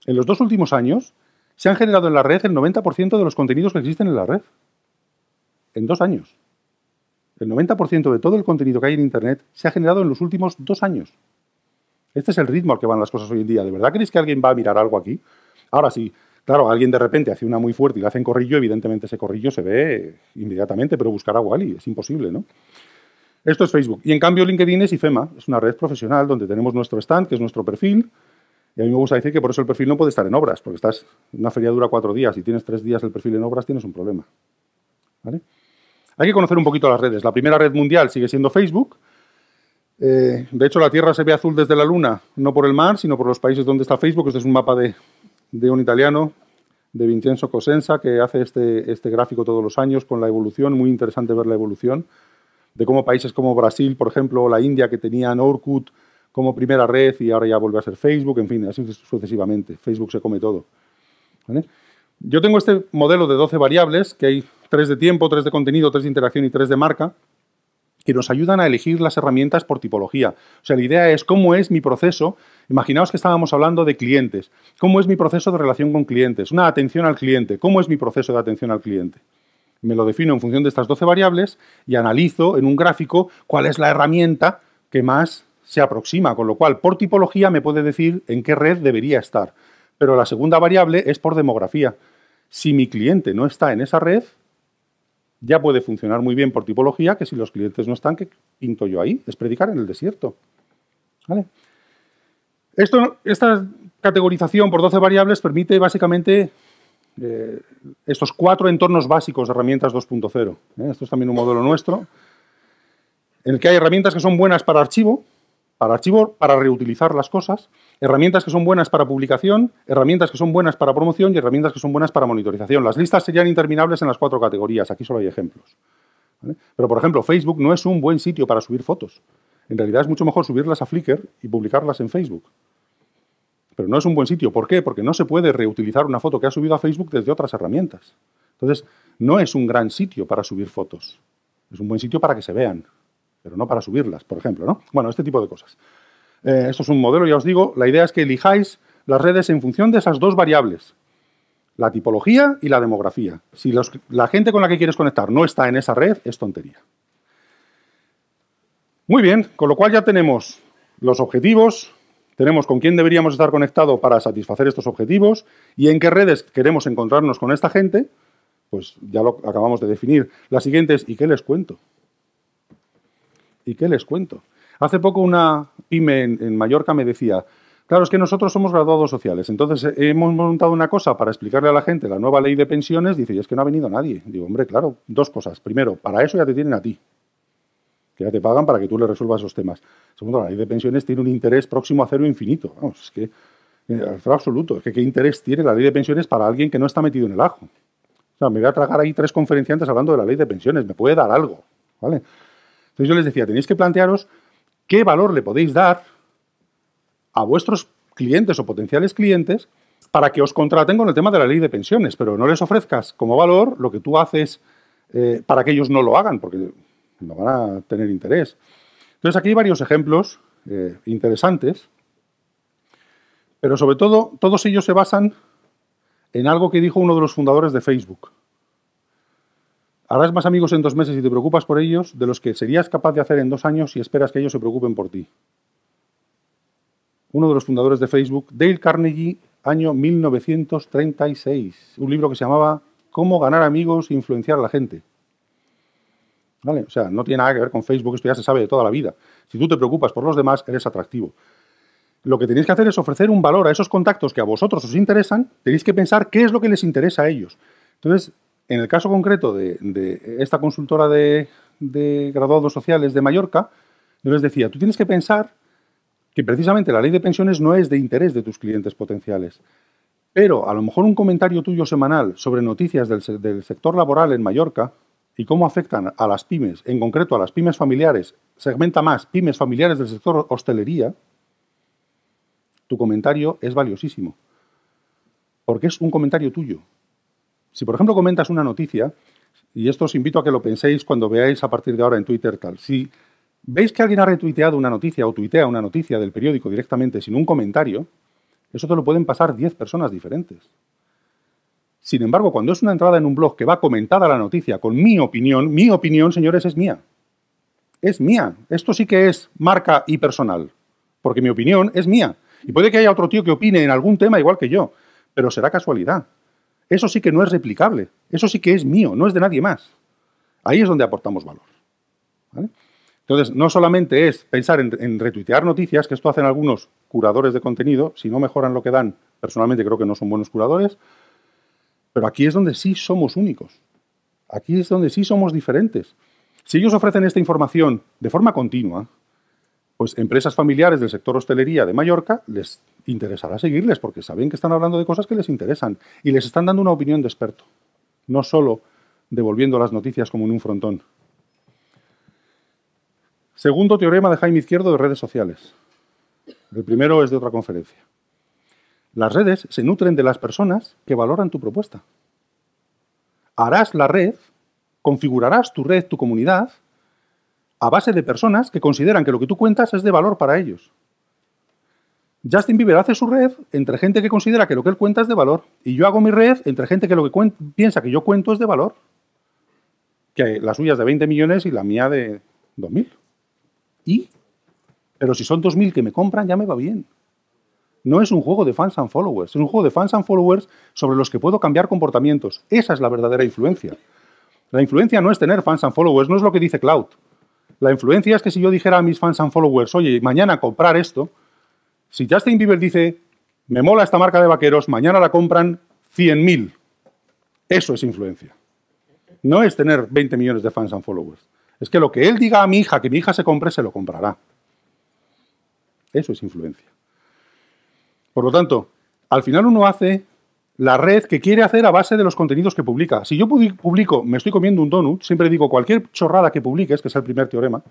[SPEAKER 1] En los dos últimos años se han generado en la red el 90% de los contenidos que existen en la red. En dos años. El 90% de todo el contenido que hay en Internet se ha generado en los últimos dos años. Este es el ritmo al que van las cosas hoy en día. ¿De verdad crees que alguien va a mirar algo aquí? Ahora sí, claro, alguien de repente hace una muy fuerte y le hacen corrillo, evidentemente ese corrillo se ve inmediatamente, pero buscar a Wally es imposible, ¿no? Esto es Facebook. Y en cambio LinkedIn es IFEMA, es una red profesional donde tenemos nuestro stand, que es nuestro perfil, y a mí me gusta decir que por eso el perfil no puede estar en obras, porque estás, una feria dura cuatro días y tienes tres días el perfil en obras, tienes un problema. ¿Vale? Hay que conocer un poquito las redes. La primera red mundial sigue siendo Facebook. Eh, de hecho, la Tierra se ve azul desde la Luna, no por el mar, sino por los países donde está Facebook. Este es un mapa de, un italiano, de Vincenzo Cosenza, que hace este, este gráfico todos los años con la evolución. Muy interesante ver la evolución de cómo países como Brasil, por ejemplo, o la India, que tenían Orkut como primera red y ahora ya vuelve a ser Facebook, en fin, así sucesivamente. Facebook se come todo. Yo tengo este modelo de 12 variables, que hay tres de tiempo, tres de contenido, tres de interacción y tres de marca, que nos ayudan a elegir las herramientas por tipología. O sea, la idea es cómo es mi proceso. Imaginaos que estábamos hablando de clientes. ¿Cómo es mi proceso de relación con clientes? Una atención al cliente. ¿Cómo es mi proceso de atención al cliente? Me lo defino en función de estas 12 variables y analizo en un gráfico cuál es la herramienta que más se aproxima, con lo cual por tipología me puede decir en qué red debería estar. Pero la segunda variable es por demografía. Si mi cliente no está en esa red, ya puede funcionar muy bien por tipología, que si los clientes no están, ¿qué pinto yo ahí? Es predicar en el desierto. esta categorización por 12 variables permite básicamente eh, estos cuatro entornos básicos de herramientas 2.0. ¿eh? Esto es también un modelo nuestro, en el que hay herramientas que son buenas para archivo, para archivo, para reutilizar las cosas, herramientas que son buenas para publicación, herramientas que son buenas para promoción y herramientas que son buenas para monitorización. Las listas serían interminables en las cuatro categorías, aquí solo hay ejemplos. Pero, por ejemplo, Facebook no es un buen sitio para subir fotos. En realidad es mucho mejor subirlas a Flickr y publicarlas en Facebook. Pero no es un buen sitio. ¿Por qué? Porque no se puede reutilizar una foto que ha subido a Facebook desde otras herramientas. Entonces, no es un gran sitio para subir fotos. Es un buen sitio para que se vean, pero no para subirlas, por ejemplo. ¿no? Bueno, este tipo de cosas. Eh, esto es un modelo, ya os digo, la idea es que elijáis las redes en función de esas dos variables, la tipología y la demografía. Si la gente con la que quieres conectar no está en esa red, es tontería. Muy bien, con lo cual ya tenemos los objetivos, tenemos con quién deberíamos estar conectado para satisfacer estos objetivos y en qué redes queremos encontrarnos con esta gente, pues ya lo acabamos de definir. Las siguientes, ¿y qué les cuento? ¿Y qué les cuento? Hace poco una pyme en, Mallorca me decía, Claro, es que nosotros somos graduados sociales, entonces eh, hemos montado una cosa para explicarle a la gente la nueva ley de pensiones, dice, y es que no ha venido nadie. Digo, hombre, claro, dos cosas. Primero, para eso ya te tienen a ti, que ya te pagan para que tú le resuelvas esos temas. Segundo, la ley de pensiones tiene un interés próximo a cero infinito. Vamos, es que, es eh, absoluto, es que qué interés tiene la ley de pensiones para alguien que no está metido en el ajo. O sea, me voy a tragar ahí tres conferenciantes hablando de la ley de pensiones, me puede dar algo, ¿vale? Entonces yo les decía, tenéis que plantearos qué valor le podéis dar a vuestros clientes o potenciales clientes para que os contraten con el tema de la ley de pensiones, pero no les ofrezcas como valor lo que tú haces eh, para que ellos no lo hagan, porque no van a tener interés. Entonces aquí hay varios ejemplos eh, interesantes, pero sobre todo todos ellos se basan en algo que dijo uno de los fundadores de Facebook, Harás más amigos en dos meses y te preocupas por ellos de los que serías capaz de hacer en dos años si esperas que ellos se preocupen por ti. Uno de los fundadores de Facebook, Dale Carnegie, año 1936. Un libro que se llamaba Cómo ganar amigos e influenciar a la gente. ¿Vale? O sea, no tiene nada que ver con Facebook, esto ya se sabe de toda la vida. Si tú te preocupas por los demás, eres atractivo. Lo que tenéis que hacer es ofrecer un valor a esos contactos que a vosotros os interesan, tenéis que pensar qué es lo que les interesa a ellos. Entonces, en el caso concreto de, esta consultora de, graduados sociales de Mallorca, yo les decía, tú tienes que pensar que precisamente la ley de pensiones no es de interés de tus clientes potenciales. Pero a lo mejor un comentario tuyo semanal sobre noticias del sector laboral en Mallorca y cómo afectan a las pymes, en concreto a las pymes familiares, segmenta más pymes familiares del sector hostelería, tu comentario es valiosísimo. Porque es un comentario tuyo, si, por ejemplo, comentas una noticia, y esto os invito a que lo penséis cuando veáis a partir de ahora en Twitter tal, si veis que alguien ha retuiteado una noticia o tuitea una noticia del periódico directamente sin un comentario, eso te lo pueden pasar 10 personas diferentes. Sin embargo, cuando es una entrada en un blog que va comentada la noticia con mi opinión, mi opinión, señores, es mía. Es mía. Esto sí que es marca y personal. Porque mi opinión es mía. Y puede que haya otro tío que opine en algún tema igual que yo, pero será casualidad. Eso sí que no es replicable, eso sí que es mío, no es de nadie más. Ahí es donde aportamos valor. Entonces, no solamente es pensar en, retuitear noticias, que esto hacen algunos curadores de contenido, si no mejoran lo que dan, personalmente creo que no son buenos curadores, pero aquí es donde sí somos únicos, aquí es donde sí somos diferentes. Si ellos ofrecen esta información de forma continua, pues empresas familiares del sector hostelería de Mallorca les interesará seguirles porque saben que están hablando de cosas que les interesan y les están dando una opinión de experto, no solo devolviendo las noticias como en un frontón. Segundo teorema de Jaime Izquierdo de redes sociales. El primero es de otra conferencia. Las redes se nutren de las personas que valoran tu propuesta. Harás la red, configurarás tu red, tu comunidad, a base de personas que consideran que lo que tú cuentas es de valor para ellos. Justin Bieber hace su red entre gente que considera que lo que él cuenta es de valor y yo hago mi red entre gente que lo que piensa que yo cuento es de valor. Que la suya es de 20 millones y la mía de 2.000. ¿Y? Pero si son 2.000 que me compran, ya me va bien. No es un juego de fans and followers, es un juego de fans and followers sobre los que puedo cambiar comportamientos. Esa es la verdadera influencia. La influencia no es tener fans and followers, no es lo que dice Cloud. La influencia es que si yo dijera a mis fans and followers, oye, mañana comprar esto, si Justin Bieber dice, me mola esta marca de vaqueros, mañana la compran 100.000. Eso es influencia. No es tener 20 millones de fans and followers. Es que lo que él diga a mi hija, que mi hija se compre, se lo comprará. Eso es influencia. Por lo tanto, al final uno hace la red que quiere hacer a base de los contenidos que publica. Si yo publico, me estoy comiendo un donut, siempre digo cualquier chorrada que publiques, que es el primer teorema,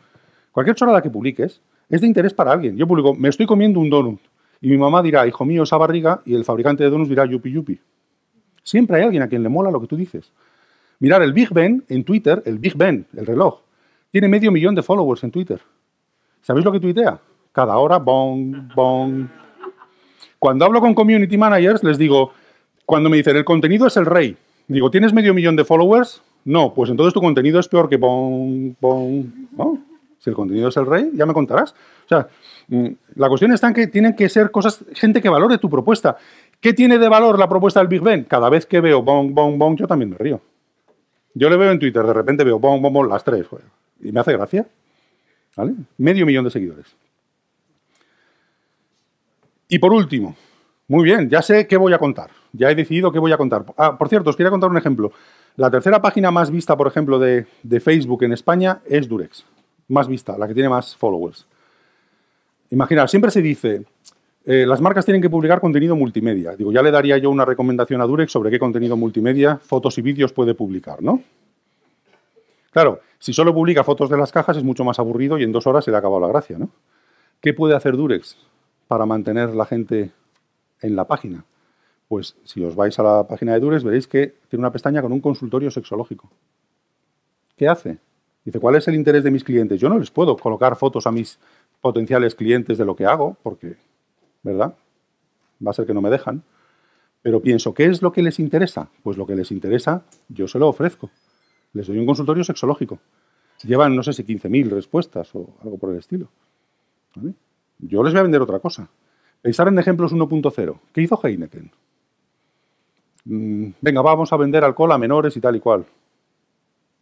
[SPEAKER 1] cualquier chorrada que publiques es de interés para alguien. Yo publico, me estoy comiendo un donut. Y mi mamá dirá, hijo mío, esa barriga, y el fabricante de donuts dirá, yupi, yupi. Siempre hay alguien a quien le mola lo que tú dices. Mirar el Big Ben en Twitter, el Big Ben, el reloj, tiene medio millón de followers en Twitter. ¿Sabéis lo que tuitea? Cada hora, bong, bong. Cuando hablo con community managers, les digo, cuando me dicen, el contenido es el rey, digo, ¿tienes medio millón de followers? No, pues entonces tu contenido es peor que ¿no? Si el contenido es el rey, ya me contarás. O sea, mm, la cuestión está en que tienen que ser cosas, gente que valore tu propuesta. ¿Qué tiene de valor la propuesta del Big Ben? Cada vez que veo bom yo también me río. Yo le veo en Twitter, de repente veo bom bom las tres. Y me hace gracia. ¿Vale? Medio millón de seguidores. Y por último, muy bien, ya sé qué voy a contar ya he decidido qué voy a contar. Ah, por cierto, os quería contar un ejemplo. La tercera página más vista, por ejemplo, de, Facebook en España es Durex. Más vista, la que tiene más followers. Imaginar, siempre se dice, eh, las marcas tienen que publicar contenido multimedia. Digo, ya le daría yo una recomendación a Durex sobre qué contenido multimedia, fotos y vídeos puede publicar, ¿no? Claro, si solo publica fotos de las cajas es mucho más aburrido y en dos horas se le ha acabado la gracia, ¿no? ¿Qué puede hacer Durex para mantener la gente en la página? pues si os vais a la página de Dures, veréis que tiene una pestaña con un consultorio sexológico. ¿Qué hace? Dice, ¿cuál es el interés de mis clientes? Yo no les puedo colocar fotos a mis potenciales clientes de lo que hago, porque, ¿verdad? Va a ser que no me dejan. Pero pienso, ¿qué es lo que les interesa? Pues lo que les interesa, yo se lo ofrezco. Les doy un consultorio sexológico. Llevan, no sé si 15.000 respuestas o algo por el estilo. Yo les voy a vender otra cosa. Pensar en ejemplos 1.0. ¿Qué hizo Heineken? Mm, venga, vamos a vender alcohol a menores y tal y cual.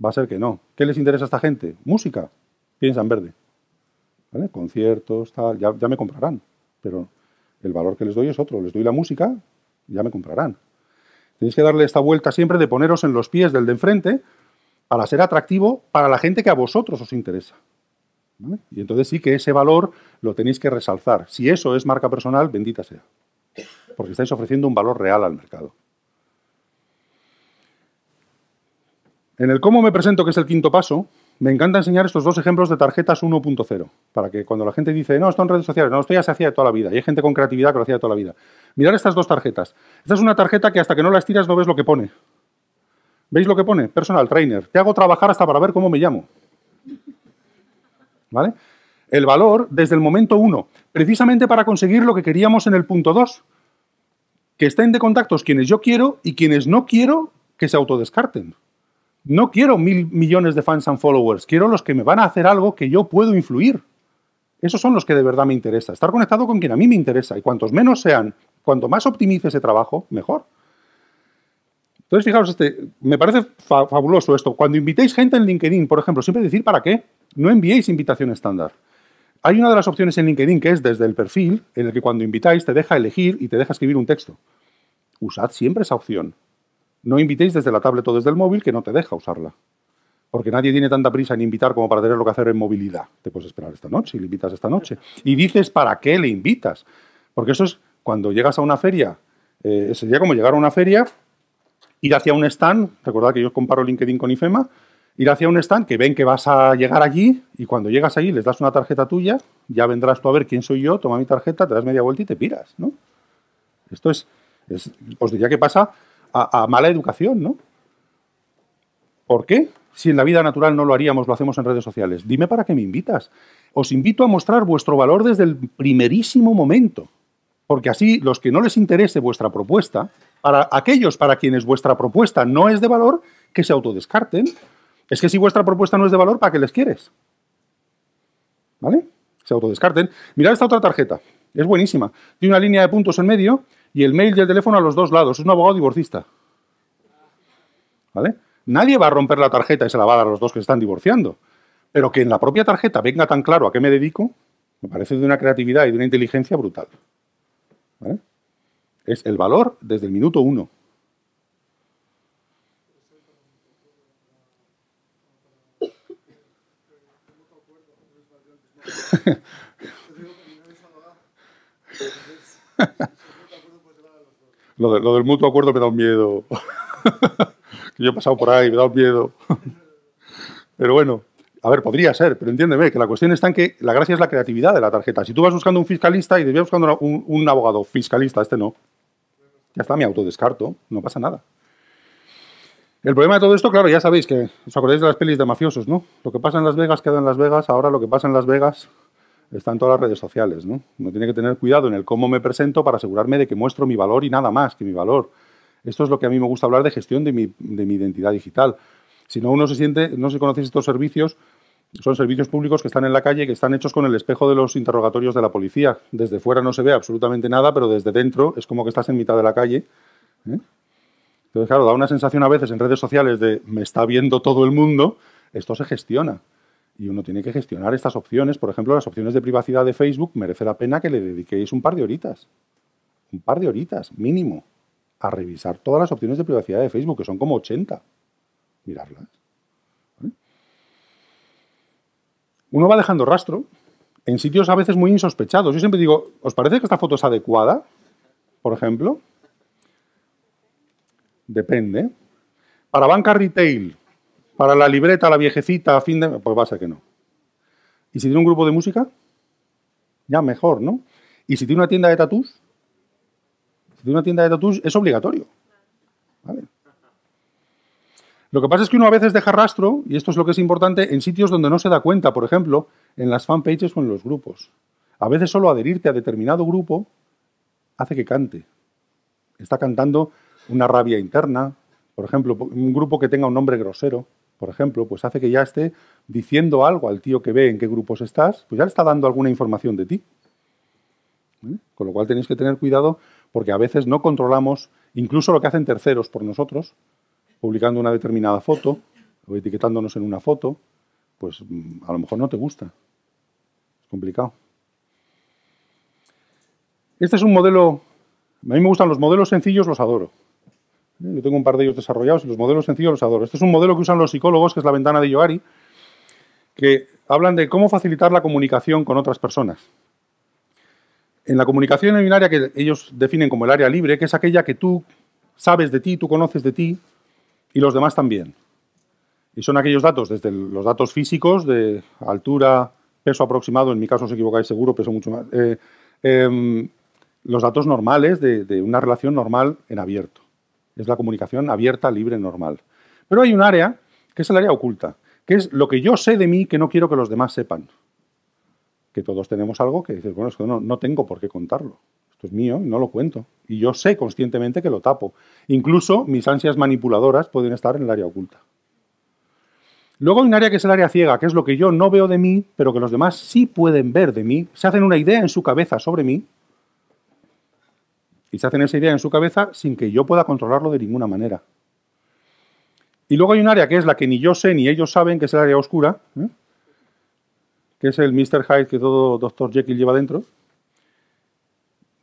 [SPEAKER 1] Va a ser que no. ¿Qué les interesa a esta gente? Música. Piensa en verde. ¿Vale? Conciertos, tal, ya, me comprarán. Pero el valor que les doy es otro. Les doy la música, ya me comprarán. Tenéis que darle esta vuelta siempre de poneros en los pies del de enfrente para ser atractivo para la gente que a vosotros os interesa. Y entonces sí que ese valor lo tenéis que resalzar. Si eso es marca personal, bendita sea. Porque estáis ofreciendo un valor real al mercado. En el cómo me presento, que es el quinto paso, me encanta enseñar estos dos ejemplos de tarjetas 1.0, para que cuando la gente dice, no, esto en redes sociales, no, esto ya se hacía de toda la vida, y hay gente con creatividad que lo hacía de toda la vida. Mirad estas dos tarjetas. Esta es una tarjeta que hasta que no la estiras no ves lo que pone. ¿Veis lo que pone? Personal trainer. Te hago trabajar hasta para ver cómo me llamo. ¿Vale? El valor desde el momento 1, precisamente para conseguir lo que queríamos en el punto 2, que estén de contactos quienes yo quiero y quienes no quiero que se autodescarten. No quiero mil millones de fans and followers, quiero los que me van a hacer algo que yo puedo influir. Esos son los que de verdad me interesa. Estar conectado con quien a mí me interesa. Y cuantos menos sean, cuanto más optimice ese trabajo, mejor. Entonces, fijaos, este, me parece fabuloso esto. Cuando invitéis gente en LinkedIn, por ejemplo, siempre decir para qué. No enviéis invitación estándar. Hay una de las opciones en LinkedIn que es desde el perfil, en el que cuando invitáis te deja elegir y te deja escribir un texto. Usad siempre esa opción. No invitéis desde la tablet o desde el móvil, que no te deja usarla. Porque nadie tiene tanta prisa en invitar como para tener lo que hacer en movilidad. Te puedes esperar esta noche y le invitas esta noche. Y dices para qué le invitas. Porque eso es cuando llegas a una feria. Eh, sería como llegar a una feria, ir hacia un stand. Recordad que yo comparo LinkedIn con IFEMA ir hacia un stand que ven que vas a llegar allí y cuando llegas allí les das una tarjeta tuya, ya vendrás tú a ver quién soy yo, toma mi tarjeta, te das media vuelta y te piras, ¿no? Esto es, es os diría que pasa a, mala educación, ¿no? ¿Por qué? Si en la vida natural no lo haríamos, lo hacemos en redes sociales. Dime para qué me invitas. Os invito a mostrar vuestro valor desde el primerísimo momento, porque así los que no les interese vuestra propuesta, para aquellos para quienes vuestra propuesta no es de valor, que se autodescarten. Es que si vuestra propuesta no es de valor, ¿para qué les quieres? ¿Vale? Se autodescarten. Mirad esta otra tarjeta. Es buenísima. Tiene una línea de puntos en medio y el mail y el teléfono a los dos lados. Es un abogado divorcista. Nadie va a romper la tarjeta y se la va a dar a los dos que están divorciando. Pero que en la propia tarjeta venga tan claro a qué me dedico, me parece de una creatividad y de una inteligencia brutal. Es el valor desde el minuto uno. Lo, del mutuo acuerdo me da un miedo. que yo he pasado por ahí, me da un miedo. pero bueno, a ver, podría ser, pero entiéndeme que la cuestión está en que la gracia es la creatividad de la tarjeta. Si tú vas buscando un fiscalista y debías buscando un, abogado fiscalista, este no. Ya está, mi autodescarto, no pasa nada. El problema de todo esto, claro, ya sabéis que os acordáis de las pelis de mafiosos, ¿no? Lo que pasa en Las Vegas queda en Las Vegas, ahora lo que pasa en Las Vegas está en todas las redes sociales, ¿no? Uno tiene que tener cuidado en el cómo me presento para asegurarme de que muestro mi valor y nada más que mi valor. Esto es lo que a mí me gusta hablar de gestión de mi, identidad digital. Si no uno se siente, no se conocéis estos servicios, son servicios públicos que están en la calle, que están hechos con el espejo de los interrogatorios de la policía. Desde fuera no se ve absolutamente nada, pero desde dentro es como que estás en mitad de la calle. ¿eh? Entonces, claro, da una sensación a veces en redes sociales de me está viendo todo el mundo. Esto se gestiona y uno tiene que gestionar estas opciones. Por ejemplo, las opciones de privacidad de Facebook merece la pena que le dediquéis un par de horitas. Un par de horitas, mínimo, a revisar todas las opciones de privacidad de Facebook, que son como 80. Mirarlas. Uno va dejando rastro en sitios a veces muy insospechados. Yo siempre digo, ¿os parece que esta foto es adecuada? Por ejemplo. Depende. Para banca retail, para la libreta, la viejecita, a fin de... Pues va a ser que no. ¿Y si tiene un grupo de música? Ya mejor, ¿no? ¿Y si tiene una tienda de tatús? Si tiene una tienda de tatús es obligatorio. ¿Vale? Lo que pasa es que uno a veces deja rastro, y esto es lo que es importante, en sitios donde no se da cuenta, por ejemplo, en las fanpages o en los grupos. A veces solo adherirte a determinado grupo hace que cante. Está cantando una rabia interna, por ejemplo, un grupo que tenga un nombre grosero, por ejemplo, pues hace que ya esté diciendo algo al tío que ve en qué grupos estás, pues ya le está dando alguna información de ti. Con lo cual tenéis que tener cuidado porque a veces no controlamos incluso lo que hacen terceros por nosotros, publicando una determinada foto o etiquetándonos en una foto, pues mm, a lo mejor no te gusta. Es complicado. Este es un modelo, a mí me gustan los modelos sencillos, los adoro. Yo tengo un par de ellos desarrollados y los modelos sencillos los adoro. Este es un modelo que usan los psicólogos, que es la ventana de Yoari, que hablan de cómo facilitar la comunicación con otras personas. En la comunicación hay un área que ellos definen como el área libre, que es aquella que tú sabes de ti, tú conoces de ti y los demás también. Y son aquellos datos, desde los datos físicos de altura, peso aproximado, en mi caso os equivocáis seguro, peso mucho más, eh, em, los datos normales de una relación normal en abierto es la comunicación abierta, libre, normal. Pero hay un área que es el área oculta, que es lo que yo sé de mí que no quiero que los demás sepan. Que todos tenemos algo que dices, bueno, es que no, no tengo por qué contarlo. Esto es mío y no lo cuento. Y yo sé conscientemente que lo tapo. Incluso mis ansias manipuladoras pueden estar en el área oculta. Luego hay un área que es el área ciega, que es lo que yo no veo de mí, pero que los demás sí pueden ver de mí, se hacen una idea en su cabeza sobre mí, y se hacen esa idea en su cabeza sin que yo pueda controlarlo de ninguna manera. Y luego hay un área que es la que ni yo sé ni ellos saben, que es el área oscura, ¿eh? que es el Mr. Hyde que todo Dr. Jekyll lleva dentro,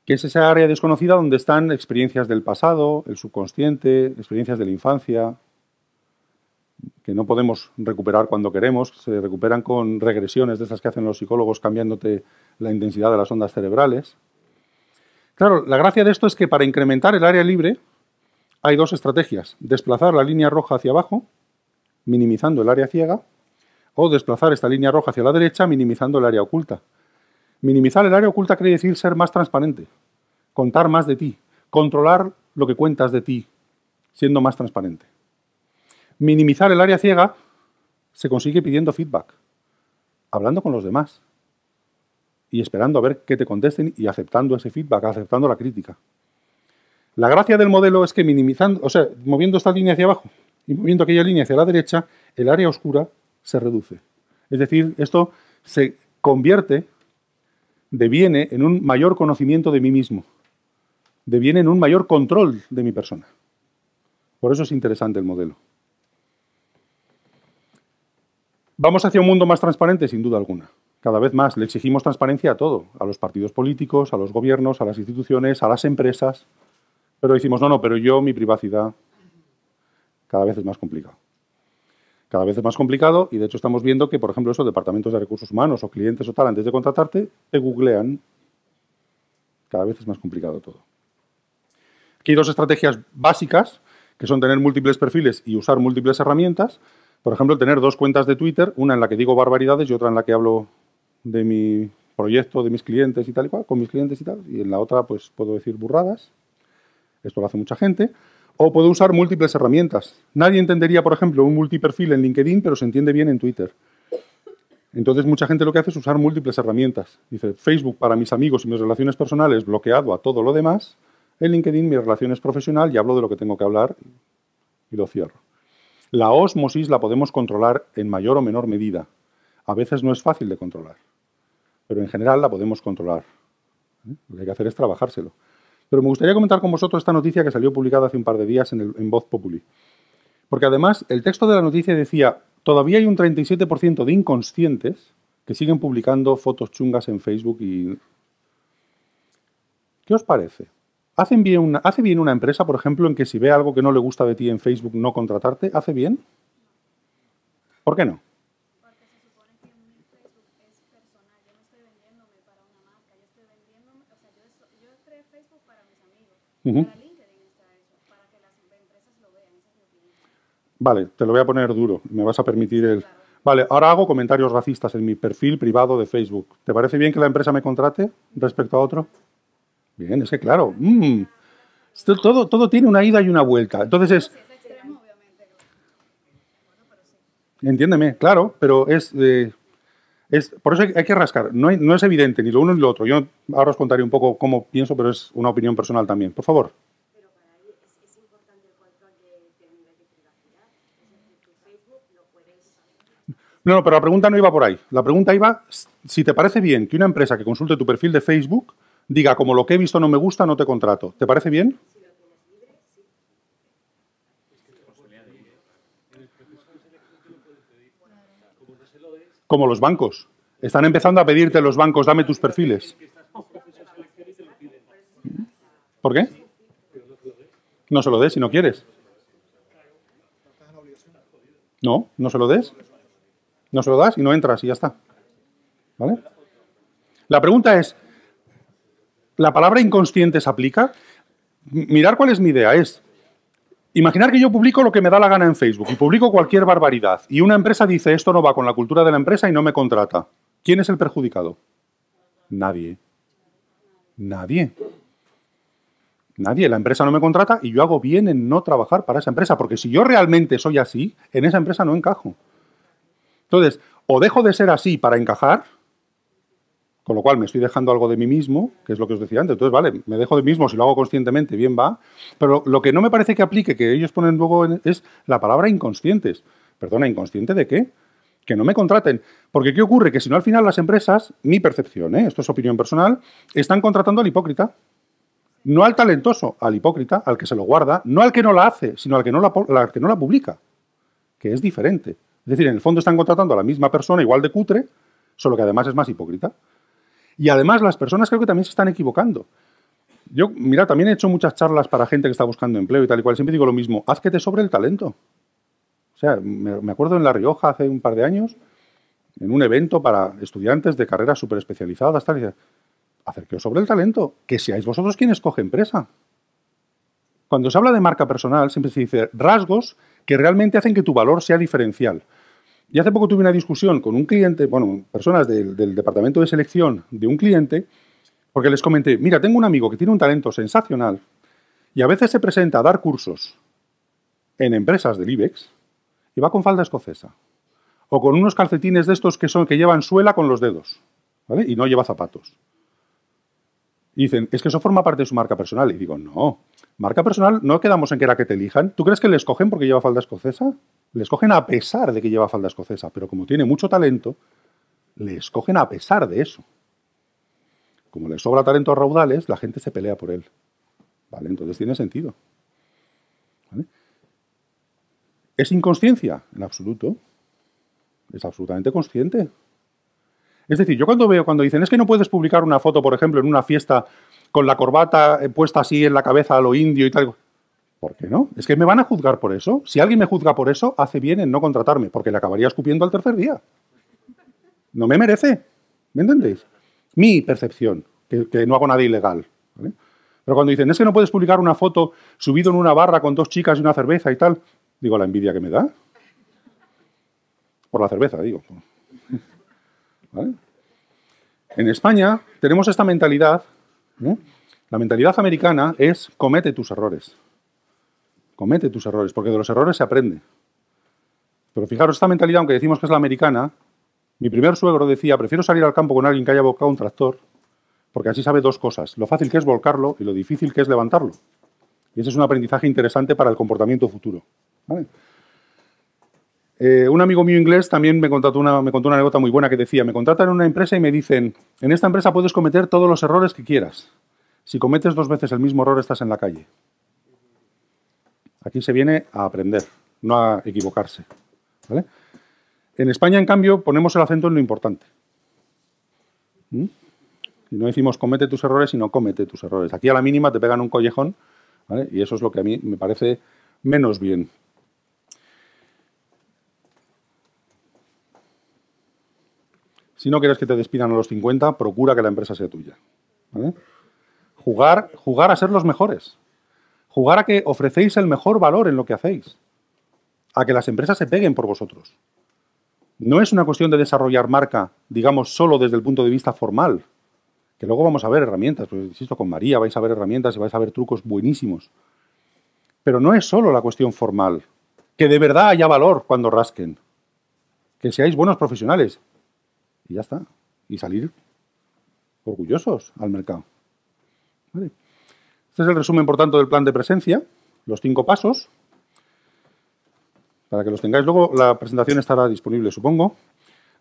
[SPEAKER 1] que es esa área desconocida donde están experiencias del pasado, el subconsciente, experiencias de la infancia, que no podemos recuperar cuando queremos, se recuperan con regresiones de esas que hacen los psicólogos cambiándote la intensidad de las ondas cerebrales. Claro, la gracia de esto es que para incrementar el área libre hay dos estrategias. Desplazar la línea roja hacia abajo, minimizando el área ciega, o desplazar esta línea roja hacia la derecha, minimizando el área oculta. Minimizar el área oculta quiere decir ser más transparente, contar más de ti, controlar lo que cuentas de ti, siendo más transparente. Minimizar el área ciega se consigue pidiendo feedback, hablando con los demás, y esperando a ver qué te contesten y aceptando ese feedback, aceptando la crítica. La gracia del modelo es que minimizando, o sea, moviendo esta línea hacia abajo y moviendo aquella línea hacia la derecha, el área oscura se reduce. Es decir, esto se convierte, deviene en un mayor conocimiento de mí mismo, deviene en un mayor control de mi persona. Por eso es interesante el modelo. Vamos hacia un mundo más transparente, sin duda alguna. Cada vez más le exigimos transparencia a todo, a los partidos políticos, a los gobiernos, a las instituciones, a las empresas. Pero decimos, no, no, pero yo, mi privacidad, cada vez es más complicado. Cada vez es más complicado y de hecho estamos viendo que, por ejemplo, esos departamentos de recursos humanos o clientes o tal, antes de contratarte, te googlean. Cada vez es más complicado todo. Aquí hay dos estrategias básicas, que son tener múltiples perfiles y usar múltiples herramientas. Por ejemplo, tener dos cuentas de Twitter, una en la que digo barbaridades y otra en la que hablo de mi proyecto, de mis clientes y tal y cual, con mis clientes y tal, y en la otra pues puedo decir burradas, esto lo hace mucha gente, o puedo usar múltiples herramientas. Nadie entendería, por ejemplo, un multiperfil en LinkedIn, pero se entiende bien en Twitter. Entonces mucha gente lo que hace es usar múltiples herramientas. Dice, Facebook para mis amigos y mis relaciones personales, bloqueado a todo lo demás. En LinkedIn mi relación es profesional y hablo de lo que tengo que hablar y lo cierro. La osmosis la podemos controlar en mayor o menor medida. A veces no es fácil de controlar pero en general la podemos controlar. ¿eh? Lo que hay que hacer es trabajárselo. Pero me gustaría comentar con vosotros esta noticia que salió publicada hace un par de días en, el, en Voz Populi. Porque además el texto de la noticia decía, todavía hay un 37% de inconscientes que siguen publicando fotos chungas en Facebook y... ¿Qué os parece? bien ¿Hace bien una empresa, por ejemplo, en que si ve algo que no le gusta de ti en Facebook no contratarte? ¿Hace bien? ¿Por qué no? Vale, te lo voy a poner duro. Me vas a permitir el... Vale, ahora hago comentarios racistas en mi perfil privado de Facebook. ¿Te parece bien que la empresa me contrate respecto a otro? Bien, es que claro. Mm. todo, todo tiene una ida y una vuelta. Entonces es... Entiéndeme, claro, pero es... de eh, por eso hay, que rascar. No, es evidente ni lo uno ni lo otro. Yo ahora os contaré un poco cómo pienso, pero es una opinión personal también. Por favor. No, no, pero la pregunta no iba por ahí. La pregunta iba, si te parece bien que una empresa que consulte tu perfil de Facebook diga, como lo que he visto no me gusta, no te contrato. ¿Te parece bien? Sí. como los bancos. Están empezando a pedirte los bancos, dame tus perfiles. ¿Por qué? No se lo des si no quieres. No, no se lo des. No se lo das y no entras y ya está. ¿Vale? La pregunta es, ¿la palabra inconsciente se aplica? Mirar cuál es mi idea es, Imaginar que yo publico lo que me da la gana en Facebook y publico cualquier barbaridad y una empresa dice esto no va con la cultura de la empresa y no me contrata. ¿Quién es el perjudicado? Nadie. Nadie. Nadie. La empresa no me contrata y yo hago bien en no trabajar para esa empresa, porque si yo realmente soy así, en esa empresa no encajo. Entonces, o dejo de ser así para encajar, con lo cual me estoy dejando algo de mí mismo, que es lo que os decía antes. Entonces, vale, me dejo de mí mismo, si lo hago conscientemente, bien va. Pero lo que no me parece que aplique, que ellos ponen luego, es la palabra inconscientes. Perdona, ¿inconsciente de qué? Que no me contraten. Porque ¿qué ocurre? Que si no, al final las empresas, mi percepción, ¿eh? esto es opinión personal, están contratando al hipócrita. No al talentoso, al hipócrita, al que se lo guarda, no al que no la hace, sino al que no la, al que no la publica, que es diferente. Es decir, en el fondo están contratando a la misma persona, igual de cutre, solo que además es más hipócrita. Y además las personas creo que también se están equivocando. Yo, mira, también he hecho muchas charlas para gente que está buscando empleo y tal y cual. Siempre digo lo mismo, haz que te sobre el talento. O sea, me, acuerdo en La Rioja hace un par de años, en un evento para estudiantes de carreras súper especializadas, tal y tal. Acerqueos sobre el talento, que seáis vosotros quienes coge empresa. Cuando se habla de marca personal, siempre se dice rasgos que realmente hacen que tu valor sea diferencial. Y hace poco tuve una discusión con un cliente, bueno, personas del, departamento de selección de un cliente, porque les comenté, mira, tengo un amigo que tiene un talento sensacional y a veces se presenta a dar cursos en empresas del IBEX y va con falda escocesa o con unos calcetines de estos que son que llevan suela con los dedos, ¿vale? Y no lleva zapatos. Y dicen, es que eso forma parte de su marca personal. Y digo, no, marca personal no quedamos en que era que te elijan. ¿Tú crees que le escogen porque lleva falda escocesa? le escogen a pesar de que lleva falda escocesa, pero como tiene mucho talento, le escogen a pesar de eso. Como le sobra talentos raudales, la gente se pelea por él. ¿Vale? Entonces tiene sentido. ¿Es inconsciencia? En absoluto. Es absolutamente consciente. Es decir, yo cuando veo, cuando dicen, es que no puedes publicar una foto, por ejemplo, en una fiesta con la corbata eh, puesta así en la cabeza a lo indio y tal, ¿Por qué no? Es que me van a juzgar por eso. Si alguien me juzga por eso, hace bien en no contratarme, porque le acabaría escupiendo al tercer día. No me merece. ¿Me entendéis? Mi percepción, que, no hago nada ilegal. Pero cuando dicen, es que no puedes publicar una foto subido en una barra con dos chicas y una cerveza y tal, digo, la envidia que me da. Por la cerveza, digo. En España tenemos esta mentalidad. ¿eh? La mentalidad americana es comete tus errores. Comete tus errores, porque de los errores se aprende. Pero fijaros, esta mentalidad, aunque decimos que es la americana, mi primer suegro decía, prefiero salir al campo con alguien que haya volcado un tractor, porque así sabe dos cosas, lo fácil que es volcarlo y lo difícil que es levantarlo. Y ese es un aprendizaje interesante para el comportamiento futuro. Eh, un amigo mío inglés también me, contó una, me contó una anécdota muy buena que decía, me contratan en una empresa y me dicen, en esta empresa puedes cometer todos los errores que quieras. Si cometes dos veces el mismo error estás en la calle. Aquí se viene a aprender, no a equivocarse. En España, en cambio, ponemos el acento en lo importante. ¿Mm? Y no decimos comete tus errores, sino comete tus errores. Aquí a la mínima te pegan un collejón, y eso es lo que a mí me parece menos bien. Si no quieres que te despidan a los 50, procura que la empresa sea tuya. Jugar, jugar a ser los mejores. Jugar a que ofrecéis el mejor valor en lo que hacéis. A que las empresas se peguen por vosotros. No es una cuestión de desarrollar marca, digamos, solo desde el punto de vista formal. Que luego vamos a ver herramientas. Pues, insisto, con María vais a ver herramientas y vais a ver trucos buenísimos. Pero no es solo la cuestión formal. Que de verdad haya valor cuando rasquen. Que seáis buenos profesionales. Y ya está. Y salir orgullosos al mercado. Vale. Este es el resumen, por tanto, del plan de presencia, los cinco pasos, para que los tengáis. Luego la presentación estará disponible, supongo.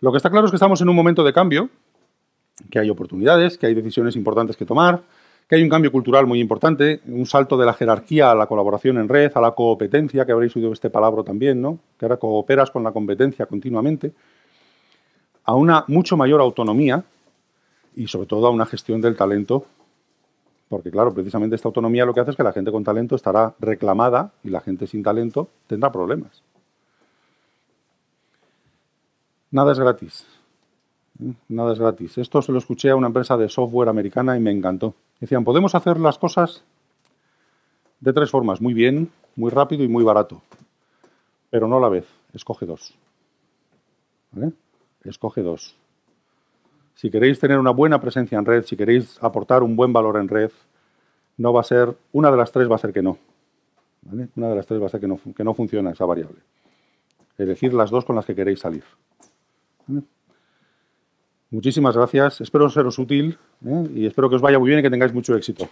[SPEAKER 1] Lo que está claro es que estamos en un momento de cambio, que hay oportunidades, que hay decisiones importantes que tomar, que hay un cambio cultural muy importante, un salto de la jerarquía a la colaboración en red, a la competencia, que habréis oído este palabra también, ¿no? que ahora cooperas con la competencia continuamente, a una mucho mayor autonomía y sobre todo a una gestión del talento porque claro, precisamente esta autonomía lo que hace es que la gente con talento estará reclamada y la gente sin talento tendrá problemas. Nada es gratis. ¿eh? Nada es gratis. Esto se lo escuché a una empresa de software americana y me encantó. Decían, podemos hacer las cosas de tres formas, muy bien, muy rápido y muy barato. Pero no a la vez, escoge dos. Escoge dos. Si queréis tener una buena presencia en red, si queréis aportar un buen valor en red, no va a ser, una de las tres va a ser que no. Una de las tres va a ser que no, funciona esa variable. Elegid las dos con las que queréis salir. Muchísimas gracias. Espero seros útil ¿eh? y espero que os vaya muy bien y que tengáis mucho éxito.